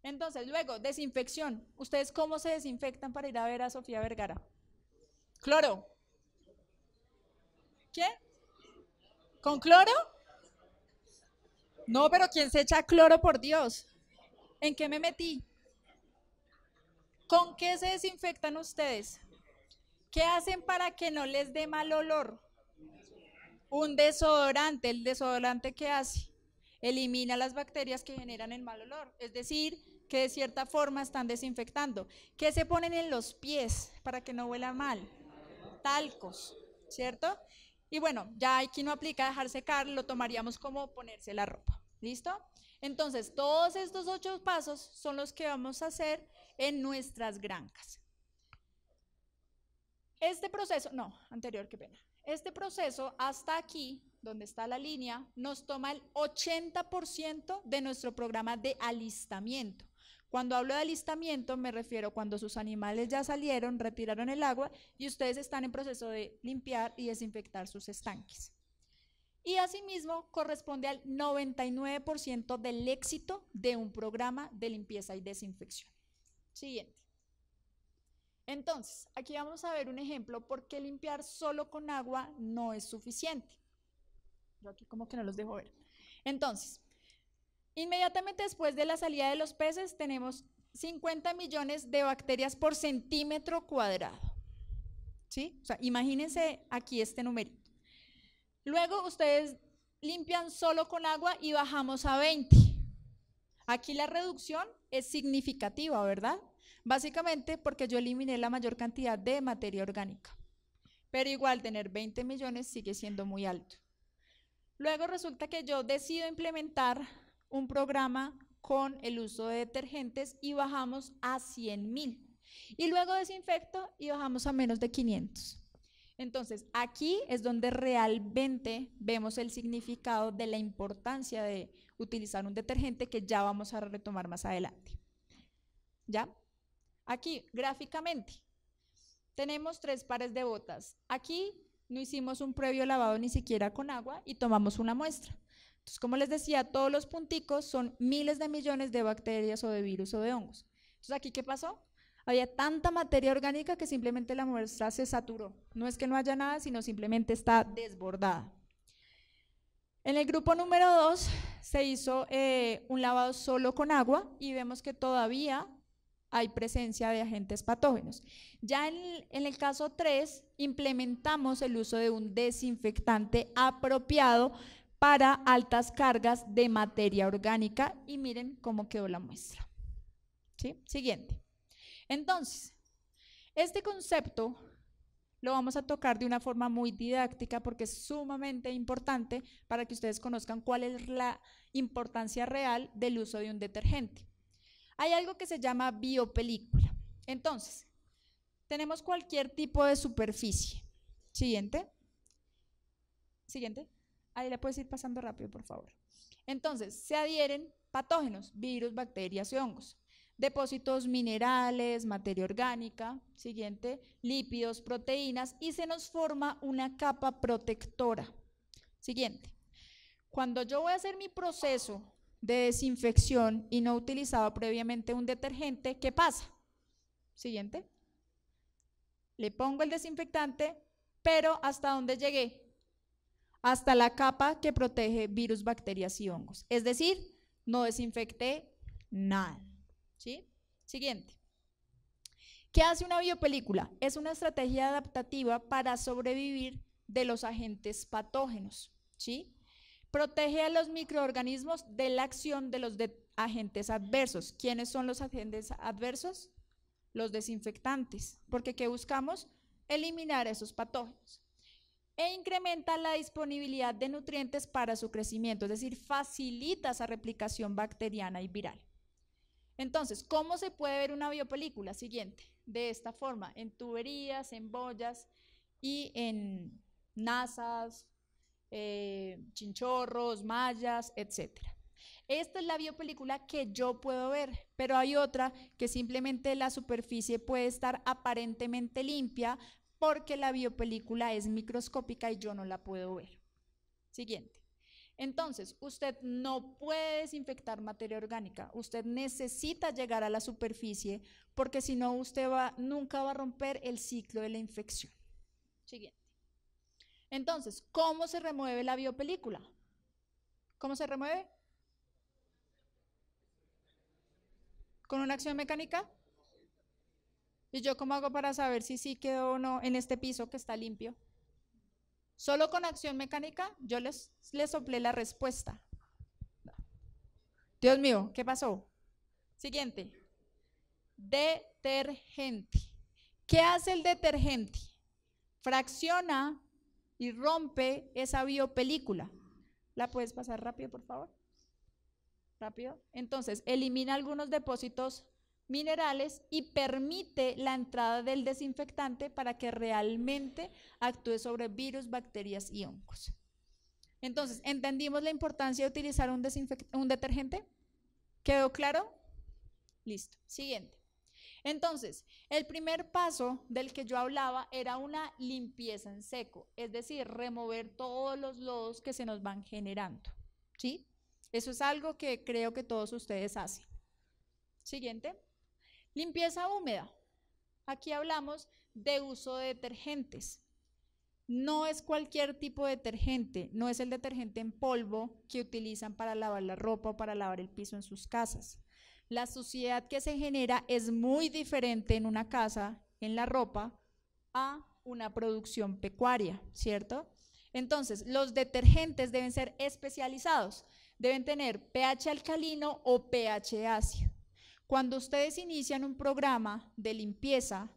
Entonces, luego, desinfección. ¿Ustedes cómo se desinfectan para ir a ver a Sofía Vergara? Cloro. ¿Qué? ¿Con cloro? No, pero ¿quién se echa cloro, por Dios? ¿En qué me metí? ¿Con qué se desinfectan ustedes? ¿Qué hacen para que no les dé mal olor? Un desodorante. ¿El desodorante qué hace? elimina las bacterias que generan el mal olor, es decir, que de cierta forma están desinfectando. ¿Qué se ponen en los pies para que no huela mal? Talcos, ¿cierto? Y bueno, ya aquí no aplica dejar secar, lo tomaríamos como ponerse la ropa, ¿listo? Entonces, todos estos ocho pasos son los que vamos a hacer en nuestras granjas. Este proceso, no, anterior, qué pena. Este proceso hasta aquí donde está la línea, nos toma el 80% de nuestro programa de alistamiento. Cuando hablo de alistamiento me refiero cuando sus animales ya salieron, retiraron el agua y ustedes están en proceso de limpiar y desinfectar sus estanques. Y asimismo corresponde al 99% del éxito de un programa de limpieza y desinfección. Siguiente. Entonces, aquí vamos a ver un ejemplo por qué limpiar solo con agua no es suficiente. Yo aquí como que no los dejo ver. Entonces, inmediatamente después de la salida de los peces tenemos 50 millones de bacterias por centímetro cuadrado. ¿Sí? O sea, imagínense aquí este numerito. Luego ustedes limpian solo con agua y bajamos a 20. Aquí la reducción es significativa, ¿verdad? Básicamente porque yo eliminé la mayor cantidad de materia orgánica. Pero igual tener 20 millones sigue siendo muy alto. Luego resulta que yo decido implementar un programa con el uso de detergentes y bajamos a 100 mil. Y luego desinfecto y bajamos a menos de 500. Entonces, aquí es donde realmente vemos el significado de la importancia de utilizar un detergente que ya vamos a retomar más adelante. ¿Ya? Aquí, gráficamente, tenemos tres pares de botas. Aquí no hicimos un previo lavado ni siquiera con agua y tomamos una muestra. Entonces, como les decía, todos los punticos son miles de millones de bacterias o de virus o de hongos. Entonces, ¿aquí qué pasó? Había tanta materia orgánica que simplemente la muestra se saturó. No es que no haya nada, sino simplemente está desbordada. En el grupo número 2 se hizo eh, un lavado solo con agua y vemos que todavía hay presencia de agentes patógenos. Ya en el, caso 3, implementamos el uso de un desinfectante apropiado para altas cargas de materia orgánica y miren cómo quedó la muestra. ¿Sí? Siguiente. Entonces, este concepto lo vamos a tocar de una forma muy didáctica porque es sumamente importante para que ustedes conozcan cuál es la importancia real del uso de un detergente. Hay algo que se llama biopelícula. Entonces, tenemos cualquier tipo de superficie. Siguiente. Siguiente. Ahí la puedes ir pasando rápido, por favor. Entonces, se adhieren patógenos, virus, bacterias y hongos. Depósitos minerales, materia orgánica, siguiente, lípidos, proteínas y se nos forma una capa protectora. Siguiente. Cuando yo voy a hacer mi proceso de desinfección y no utilizaba previamente un detergente, ¿qué pasa? Siguiente. Le pongo el desinfectante, pero ¿hasta dónde llegué? Hasta la capa que protege virus, bacterias y hongos. Es decir, no desinfecté nada. ¿Sí? Siguiente. ¿Qué hace una biopelícula? Es una estrategia adaptativa para sobrevivir de los agentes patógenos. ¿Sí? Protege a los microorganismos de la acción de los agentes adversos. ¿Quiénes son los agentes adversos? Los desinfectantes, porque ¿qué buscamos? Eliminar esos patógenos. E incrementa la disponibilidad de nutrientes para su crecimiento, es decir, facilita esa replicación bacteriana y viral. Entonces, ¿cómo se puede ver una biopelícula? Siguiente, de esta forma, en tuberías, en boyas y en nasas, eh, chinchorros, mallas, etc. Esta es la biopelícula que yo puedo ver, pero hay otra que simplemente la superficie puede estar aparentemente limpia porque la biopelícula es microscópica y yo no la puedo ver. Siguiente. Entonces, usted no puede desinfectar materia orgánica, usted necesita llegar a la superficie porque si no, usted va, nunca va a romper el ciclo de la infección. Siguiente. Entonces, ¿cómo se remueve la biopelícula? ¿Cómo se remueve? ¿Con una acción mecánica? ¿Y yo cómo hago para saber si sí quedó o no en este piso que está limpio? Solo con acción mecánica yo les, les soplé la respuesta. Dios mío, ¿qué pasó? Siguiente. Detergente. ¿Qué hace el detergente? Fracciona y rompe esa biopelícula. ¿La puedes pasar rápido, por favor? Rápido. Entonces, elimina algunos depósitos minerales y permite la entrada del desinfectante para que realmente actúe sobre virus, bacterias y hongos. Entonces, ¿entendimos la importancia de utilizar un, un detergente? ¿Quedó claro? Listo. Siguiente. Entonces, el primer paso del que yo hablaba era una limpieza en seco, es decir, remover todos los lodos que se nos van generando. ¿Sí? Eso es algo que creo que todos ustedes hacen. Siguiente. Limpieza húmeda. Aquí hablamos de uso de detergentes. No es cualquier tipo de detergente, no es el detergente en polvo que utilizan para lavar la ropa o para lavar el piso en sus casas. La suciedad que se genera es muy diferente en una casa, en la ropa, a una producción pecuaria, ¿cierto? Entonces, los detergentes deben ser especializados, deben tener pH alcalino o pH ácido. Cuando ustedes inician un programa de limpieza,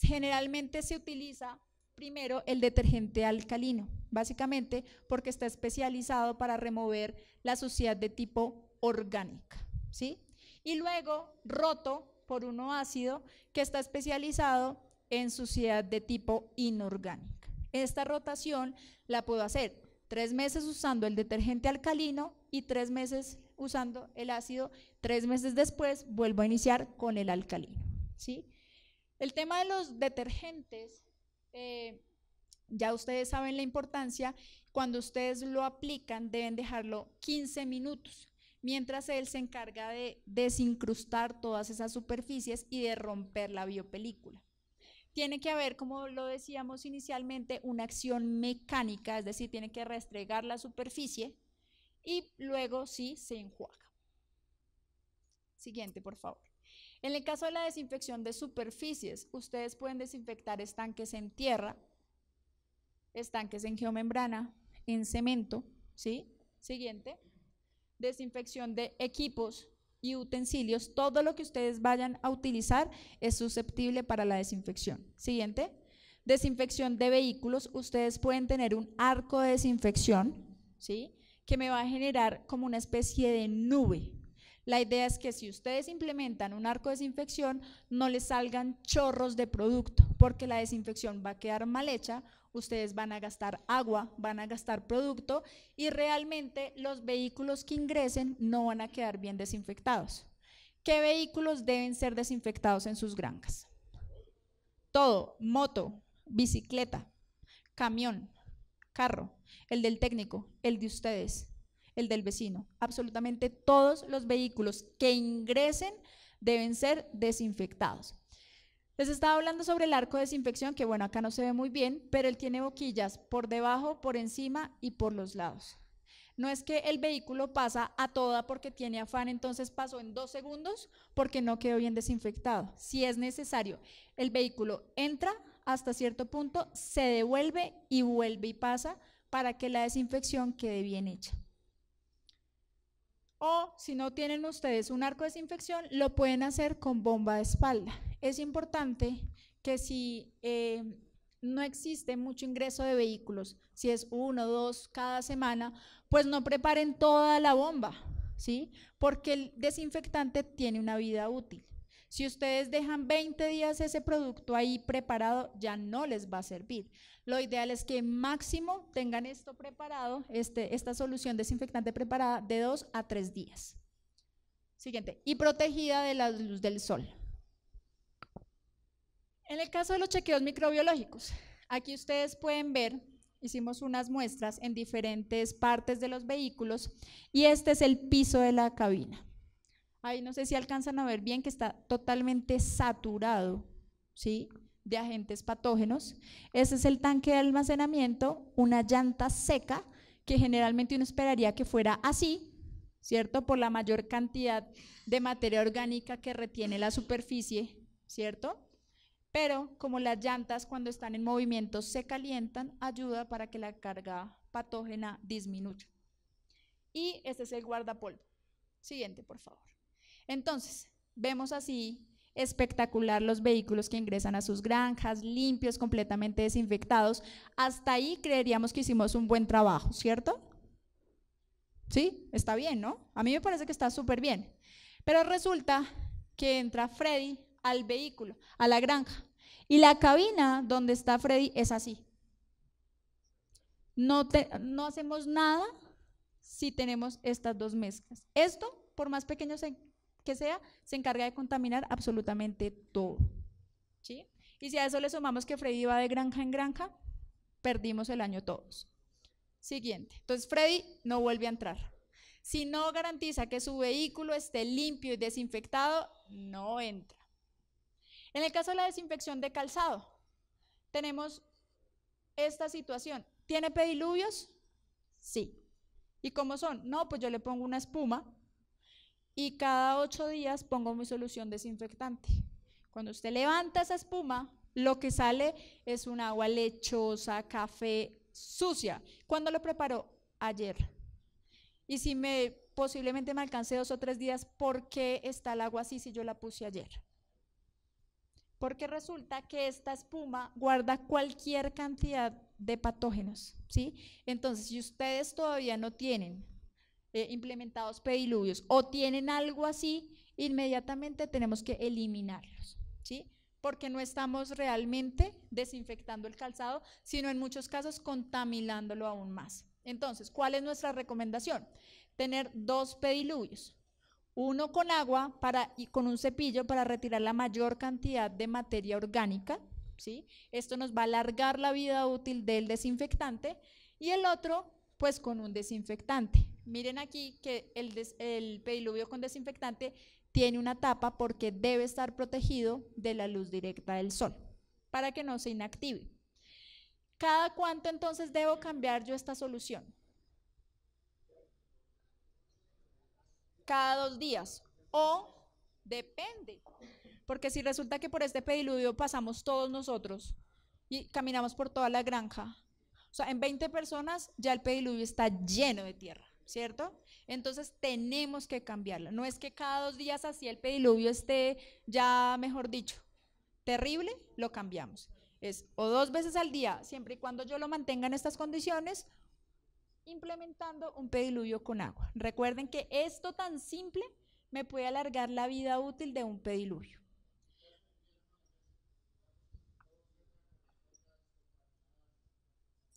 generalmente se utiliza primero el detergente alcalino, básicamente porque está especializado para remover la suciedad de tipo orgánica, ¿sí? y luego roto por uno ácido que está especializado en suciedad de tipo inorgánica. Esta rotación la puedo hacer tres meses usando el detergente alcalino y tres meses usando el ácido, tres meses después vuelvo a iniciar con el alcalino. ¿sí? El tema de los detergentes, eh, ya ustedes saben la importancia, cuando ustedes lo aplican deben dejarlo 15 minutos mientras él se encarga de desincrustar todas esas superficies y de romper la biopelícula. Tiene que haber, como lo decíamos inicialmente, una acción mecánica, es decir, tiene que restregar la superficie y luego sí se enjuaga. Siguiente, por favor. En el caso de la desinfección de superficies, ustedes pueden desinfectar estanques en tierra, estanques en geomembrana, en cemento, ¿sí? Siguiente desinfección de equipos y utensilios, todo lo que ustedes vayan a utilizar es susceptible para la desinfección. Siguiente, desinfección de vehículos, ustedes pueden tener un arco de desinfección, ¿sí? Que me va a generar como una especie de nube, la idea es que si ustedes implementan un arco de desinfección, no les salgan chorros de producto, porque la desinfección va a quedar mal hecha, ustedes van a gastar agua, van a gastar producto y realmente los vehículos que ingresen no van a quedar bien desinfectados. ¿Qué vehículos deben ser desinfectados en sus granjas? Todo, moto, bicicleta, camión, carro, el del técnico, el de ustedes, el del vecino. Absolutamente todos los vehículos que ingresen deben ser desinfectados. Les estaba hablando sobre el arco de desinfección, que bueno, acá no se ve muy bien, pero él tiene boquillas por debajo, por encima y por los lados. No es que el vehículo pasa a toda porque tiene afán, entonces pasó en dos segundos porque no quedó bien desinfectado. Si es necesario, el vehículo entra hasta cierto punto, se devuelve y vuelve y pasa para que la desinfección quede bien hecha. O si no tienen ustedes un arco de desinfección, lo pueden hacer con bomba de espalda. Es importante que si eh, no existe mucho ingreso de vehículos, si es uno o dos cada semana, pues no preparen toda la bomba, ¿sí? Porque el desinfectante tiene una vida útil. Si ustedes dejan 20 días ese producto ahí preparado, ya no les va a servir. Lo ideal es que máximo tengan esto preparado, este, esta solución desinfectante preparada, de 2 a 3 días. Siguiente, y protegida de la luz del sol. En el caso de los chequeos microbiológicos, aquí ustedes pueden ver hicimos unas muestras en diferentes partes de los vehículos y este es el piso de la cabina. Ahí no sé si alcanzan a ver bien que está totalmente saturado, ¿sí? De agentes patógenos. Ese es el tanque de almacenamiento, una llanta seca, que generalmente uno esperaría que fuera así, ¿cierto? Por la mayor cantidad de materia orgánica que retiene la superficie, ¿cierto? Pero como las llantas cuando están en movimiento se calientan, ayuda para que la carga patógena disminuya. Y este es el guardapolvo. Siguiente, por favor. Entonces, vemos así espectacular los vehículos que ingresan a sus granjas, limpios, completamente desinfectados. Hasta ahí creeríamos que hicimos un buen trabajo, ¿cierto? Sí, está bien, ¿no? A mí me parece que está súper bien. Pero resulta que entra Freddy al vehículo, a la granja, y la cabina donde está Freddy es así. No, te, no hacemos nada si tenemos estas dos mezclas. Esto, por más pequeño que sea, se encarga de contaminar absolutamente todo. ¿sí? Y si a eso le sumamos que Freddy va de granja en granja, perdimos el año todos. Siguiente. Entonces Freddy no vuelve a entrar. Si no garantiza que su vehículo esté limpio y desinfectado, no entra. En el caso de la desinfección de calzado, tenemos esta situación. ¿Tiene pediluvios? Sí. ¿Y cómo son? No, pues yo le pongo una espuma y cada ocho días pongo mi solución desinfectante. Cuando usted levanta esa espuma, lo que sale es un agua lechosa, café, sucia. ¿Cuándo lo preparó? Ayer. Y si me posiblemente me alcancé dos o tres días, ¿por qué está el agua así si yo la puse ayer? Porque resulta que esta espuma guarda cualquier cantidad de patógenos, ¿sí? Entonces, si ustedes todavía no tienen eh, implementados pediluvios o tienen algo así, inmediatamente tenemos que eliminarlos, ¿sí? Porque no estamos realmente desinfectando el calzado, sino en muchos casos contaminándolo aún más. Entonces, ¿cuál es nuestra recomendación? Tener dos pediluvios, uno con agua para, y con un cepillo para retirar la mayor cantidad de materia orgánica. ¿sí? Esto nos va a alargar la vida útil del desinfectante y el otro pues con un desinfectante. Miren aquí que el, pediluvio con desinfectante tiene una tapa porque debe estar protegido de la luz directa del sol para que no se inactive. ¿Cada cuánto entonces debo cambiar yo esta solución? Cada dos días. O depende. Porque si resulta que por este pediluvio pasamos todos nosotros y caminamos por toda la granja, o sea, en 20 personas ya el pediluvio está lleno de tierra. ¿cierto? Entonces tenemos que cambiarlo. No es que cada dos días así el pediluvio esté ya, mejor dicho, terrible, lo cambiamos. Es o dos veces al día, siempre y cuando yo lo mantenga en estas condiciones, implementando un pediluvio con agua. Recuerden que esto tan simple me puede alargar la vida útil de un pediluvio.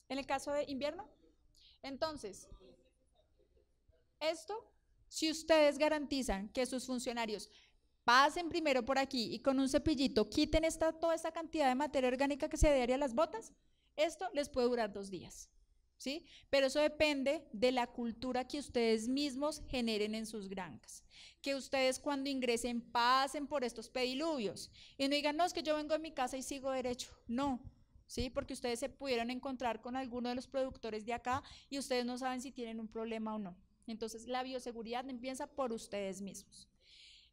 En el caso de invierno, entonces, esto, si ustedes garantizan que sus funcionarios pasen primero por aquí y con un cepillito quiten esta, toda esta cantidad de materia orgánica que se daría a las botas, esto les puede durar dos días. ¿Sí? Pero eso depende de la cultura que ustedes mismos generen en sus granjas. Que ustedes cuando ingresen pasen por estos pediluvios y no digan, no, es que yo vengo de mi casa y sigo derecho. No, ¿sí? Porque ustedes se pudieron encontrar con alguno de los productores de acá y ustedes no saben si tienen un problema o no. Entonces la bioseguridad empieza por ustedes mismos.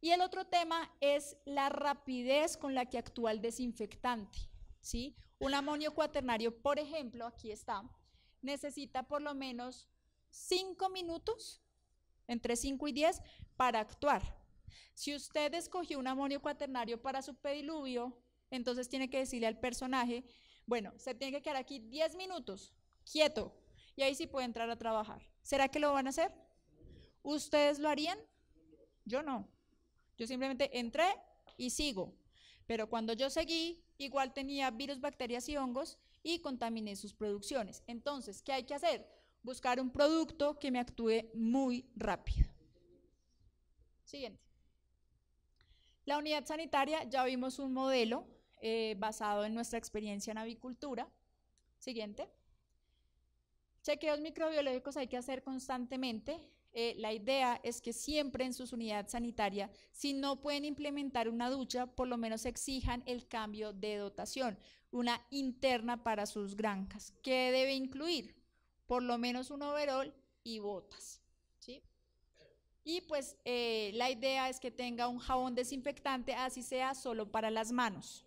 Y el otro tema es la rapidez con la que actúa el desinfectante. ¿sí? Un amonio cuaternario, por ejemplo, aquí está, necesita por lo menos 5 minutos, entre 5 y 10, para actuar. Si usted escogió un amonio cuaternario para su pediluvio, entonces tiene que decirle al personaje, bueno, se tiene que quedar aquí 10 minutos, quieto, y ahí sí puede entrar a trabajar. ¿Será que lo van a hacer? ¿Ustedes lo harían? Yo no. Yo simplemente entré y sigo. Pero cuando yo seguí, igual tenía virus, bacterias y hongos y contaminé sus producciones. Entonces, ¿qué hay que hacer? Buscar un producto que me actúe muy rápido. Siguiente. La unidad sanitaria, ya vimos un modelo eh, basado en nuestra experiencia en avicultura. Siguiente. Chequeos microbiológicos hay que hacer constantemente. Eh, la idea es que siempre en sus unidades sanitarias, si no pueden implementar una ducha, por lo menos exijan el cambio de dotación, una interna para sus granjas. que debe incluir? Por lo menos un overol y botas. ¿sí? Y pues eh, la idea es que tenga un jabón desinfectante, así sea solo para las manos,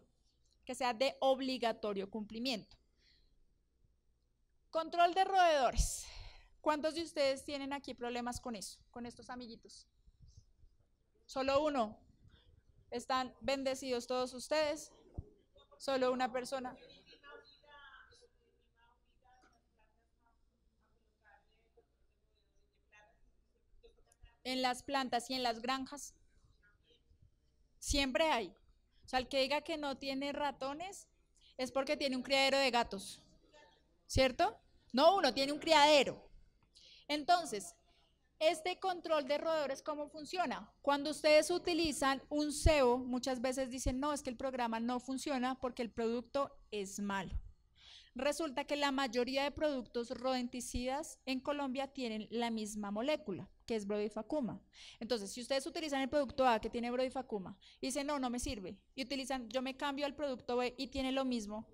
que sea de obligatorio cumplimiento. Control de roedores. ¿Cuántos de ustedes tienen aquí problemas con eso, con estos amiguitos? Solo uno. Están bendecidos todos ustedes. Solo una persona. En las plantas y en las granjas. Siempre hay. O sea, el que diga que no tiene ratones es porque tiene un criadero de gatos. ¿cierto? No uno, tiene un criadero. Entonces, este control de roedores, ¿cómo funciona? Cuando ustedes utilizan un SEO, muchas veces dicen, no, es que el programa no funciona porque el producto es malo. Resulta que la mayoría de productos rodenticidas en Colombia tienen la misma molécula, que es Brodifacuma. Entonces, si ustedes utilizan el producto A que tiene Brodifacuma y dicen, no, no me sirve, y utilizan, yo me cambio al producto B y tiene lo mismo,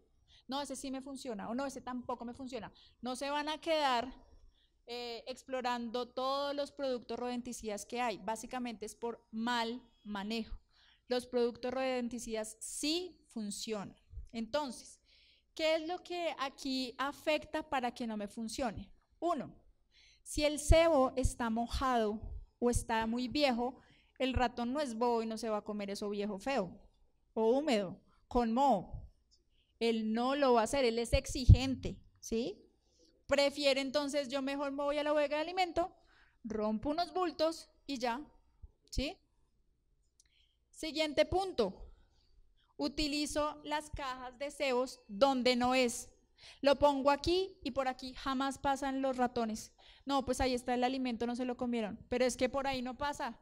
no, ese sí me funciona, o no, ese tampoco me funciona. No se van a quedar eh, explorando todos los productos rodenticidas que hay. Básicamente es por mal manejo. Los productos rodenticidas sí funcionan. Entonces, ¿qué es lo que aquí afecta para que no me funcione? Uno, si el cebo está mojado o está muy viejo, el ratón no es bobo y no se va a comer eso viejo feo o húmedo, con moho. Él no lo va a hacer, él es exigente, ¿sí? Prefiere entonces yo mejor me voy a la bodega de alimento, rompo unos bultos y ya, ¿sí? Siguiente punto. Utilizo las cajas de cebos donde no es. Lo pongo aquí y por aquí jamás pasan los ratones. No, pues ahí está el alimento, no se lo comieron. Pero es que por ahí no pasa.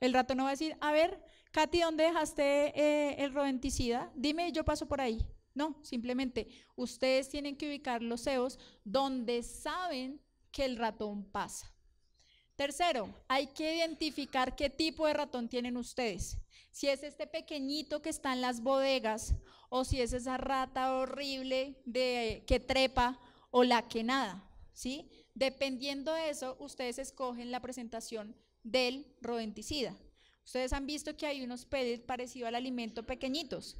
El ratón no va a decir, a ver, Katy, ¿dónde dejaste eh, el rodenticida? Dime, y yo paso por ahí. No, simplemente ustedes tienen que ubicar los CEOs donde saben que el ratón pasa. Tercero, hay que identificar qué tipo de ratón tienen ustedes. Si es este pequeñito que está en las bodegas o si es esa rata horrible de que trepa o la que nada, ¿sí? Dependiendo de eso, ustedes escogen la presentación del rodenticida. Ustedes han visto que hay unos pellets parecidos al alimento pequeñitos.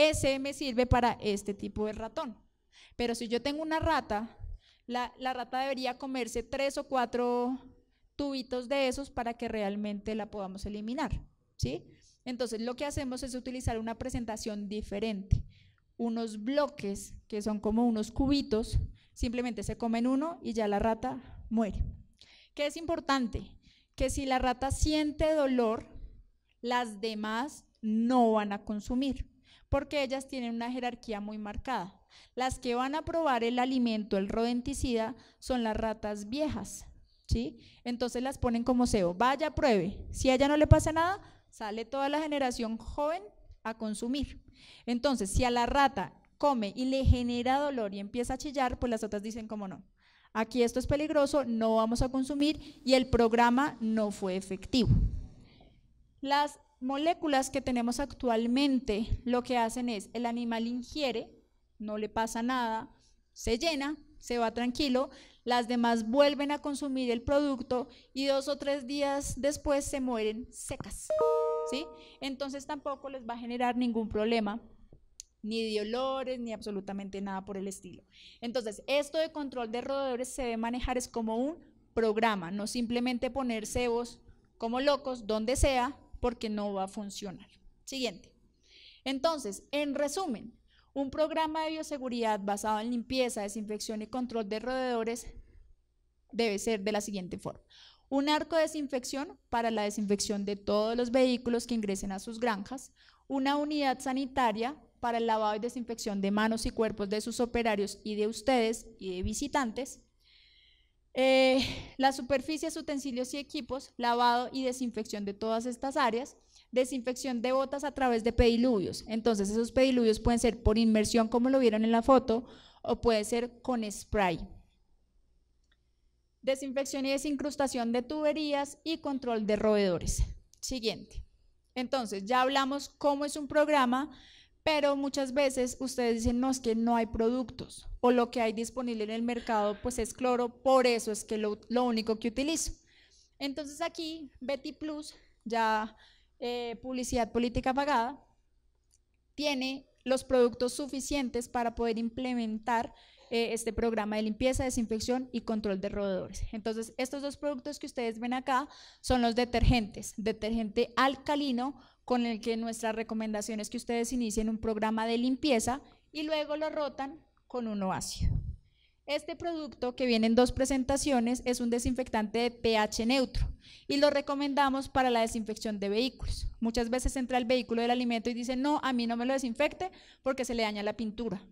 Ese me sirve para este tipo de ratón. Pero si yo tengo una rata, la, rata debería comerse tres o cuatro tubitos de esos para que realmente la podamos eliminar. Entonces lo que hacemos es utilizar una presentación diferente. Unos bloques que son como unos cubitos, simplemente se comen uno y ya la rata muere. ¿Qué es importante? Que si la rata siente dolor, las demás no van a consumir porque ellas tienen una jerarquía muy marcada. Las que van a probar el alimento, el rodenticida, son las ratas viejas, ¿sí? Entonces las ponen como cebo, vaya, pruebe. Si a ella no le pasa nada, sale toda la generación joven a consumir. Entonces, si a la rata come y le genera dolor y empieza a chillar, pues las otras dicen como no. Aquí esto es peligroso, no vamos a consumir y el programa no fue efectivo. Las moléculas que tenemos actualmente lo que hacen es, el animal ingiere, no le pasa nada, se llena, se va tranquilo, las demás vuelven a consumir el producto y dos o tres días después se mueren secas, Entonces tampoco les va a generar ningún problema ni de olores, ni absolutamente nada por el estilo. Entonces, esto de control de roedores se debe manejar es como un programa, no simplemente poner cebos como locos, donde sea, porque no va a funcionar. Siguiente. Entonces, en resumen, un programa de bioseguridad basado en limpieza, desinfección y control de roedores debe ser de la siguiente forma. Un arco de desinfección para la desinfección de todos los vehículos que ingresen a sus granjas. Una unidad sanitaria para el lavado y desinfección de manos y cuerpos de sus operarios y de ustedes y de visitantes. Eh, las superficies, utensilios y equipos, lavado y desinfección de todas estas áreas, desinfección de botas a través de pediluvios. Entonces esos pediluvios pueden ser por inmersión, como lo vieron en la foto, o puede ser con spray. Desinfección y desincrustación de tuberías y control de roedores. Siguiente. Entonces, ya hablamos cómo es un programa, pero muchas veces ustedes dicen, no, es que no hay productos o lo que hay disponible en el mercado pues es cloro, por eso es que lo, lo único que utilizo. Entonces aquí Betty Plus, ya eh, publicidad política pagada, tiene los productos suficientes para poder implementar eh, este programa de limpieza, desinfección y control de roedores. Entonces, estos dos productos que ustedes ven acá son los detergentes, detergente alcalino con el que nuestra recomendación es que ustedes inicien un programa de limpieza y luego lo rotan con uno ácido. Este producto, que viene en dos presentaciones, es un desinfectante de pH neutro y lo recomendamos para la desinfección de vehículos. Muchas veces entra el vehículo del alimento y dice, no, a mí no me lo desinfecte porque se le daña la pintura.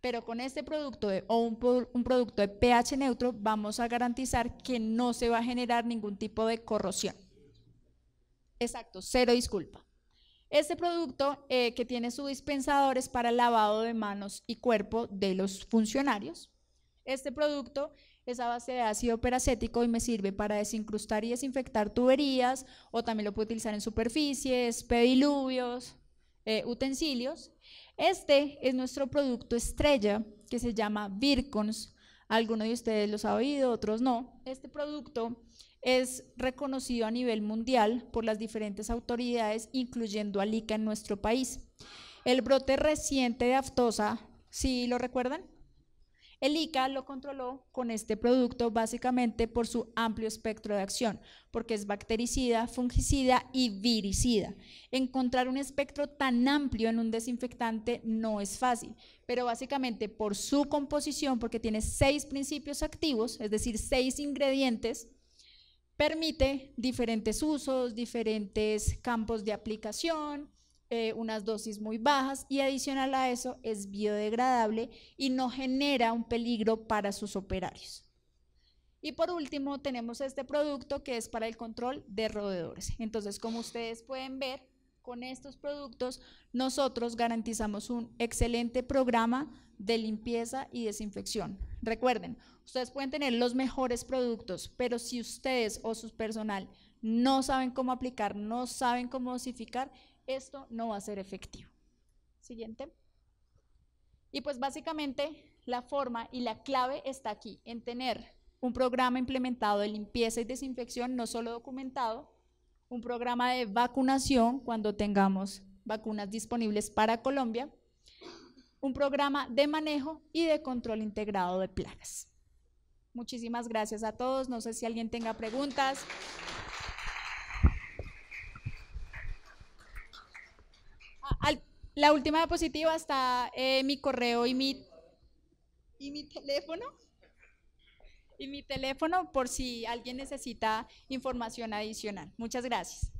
Pero con este producto o un, un producto de pH neutro vamos a garantizar que no se va a generar ningún tipo de corrosión. Exacto, cero disculpa. Este producto eh, que tiene su dispensador es para lavado de manos y cuerpo de los funcionarios. Este producto es a base de ácido peracético y me sirve para desincrustar y desinfectar tuberías o también lo puedo utilizar en superficies, pediluvios, eh, utensilios. Este es nuestro producto estrella que se llama Vircons. Algunos de ustedes los ha oído, otros no. Este producto es reconocido a nivel mundial por las diferentes autoridades, incluyendo al ICA en nuestro país. El brote reciente de aftosa, ¿sí lo recuerdan? El ICA lo controló con este producto básicamente por su amplio espectro de acción, porque es bactericida, fungicida y viricida. Encontrar un espectro tan amplio en un desinfectante no es fácil, pero básicamente por su composición, porque tiene seis principios activos, es decir, seis ingredientes, permite diferentes usos, diferentes campos de aplicación, eh, unas dosis muy bajas y adicional a eso es biodegradable y no genera un peligro para sus operarios. Y por último tenemos este producto que es para el control de roedores. Entonces, como ustedes pueden ver, con estos productos nosotros garantizamos un excelente programa de limpieza y desinfección. Recuerden, ustedes pueden tener los mejores productos, pero si ustedes o su personal no saben cómo aplicar, no saben cómo dosificar, esto no va a ser efectivo. Siguiente. Y pues básicamente la forma y la clave está aquí, en tener un programa implementado de limpieza y desinfección, no solo documentado, un programa de vacunación cuando tengamos vacunas disponibles para Colombia, un programa de manejo y de control integrado de plagas. Muchísimas gracias a todos. No sé si alguien tenga preguntas. Ah, la última diapositiva está eh, mi correo y y mi teléfono y mi teléfono por si alguien necesita información adicional. Muchas gracias.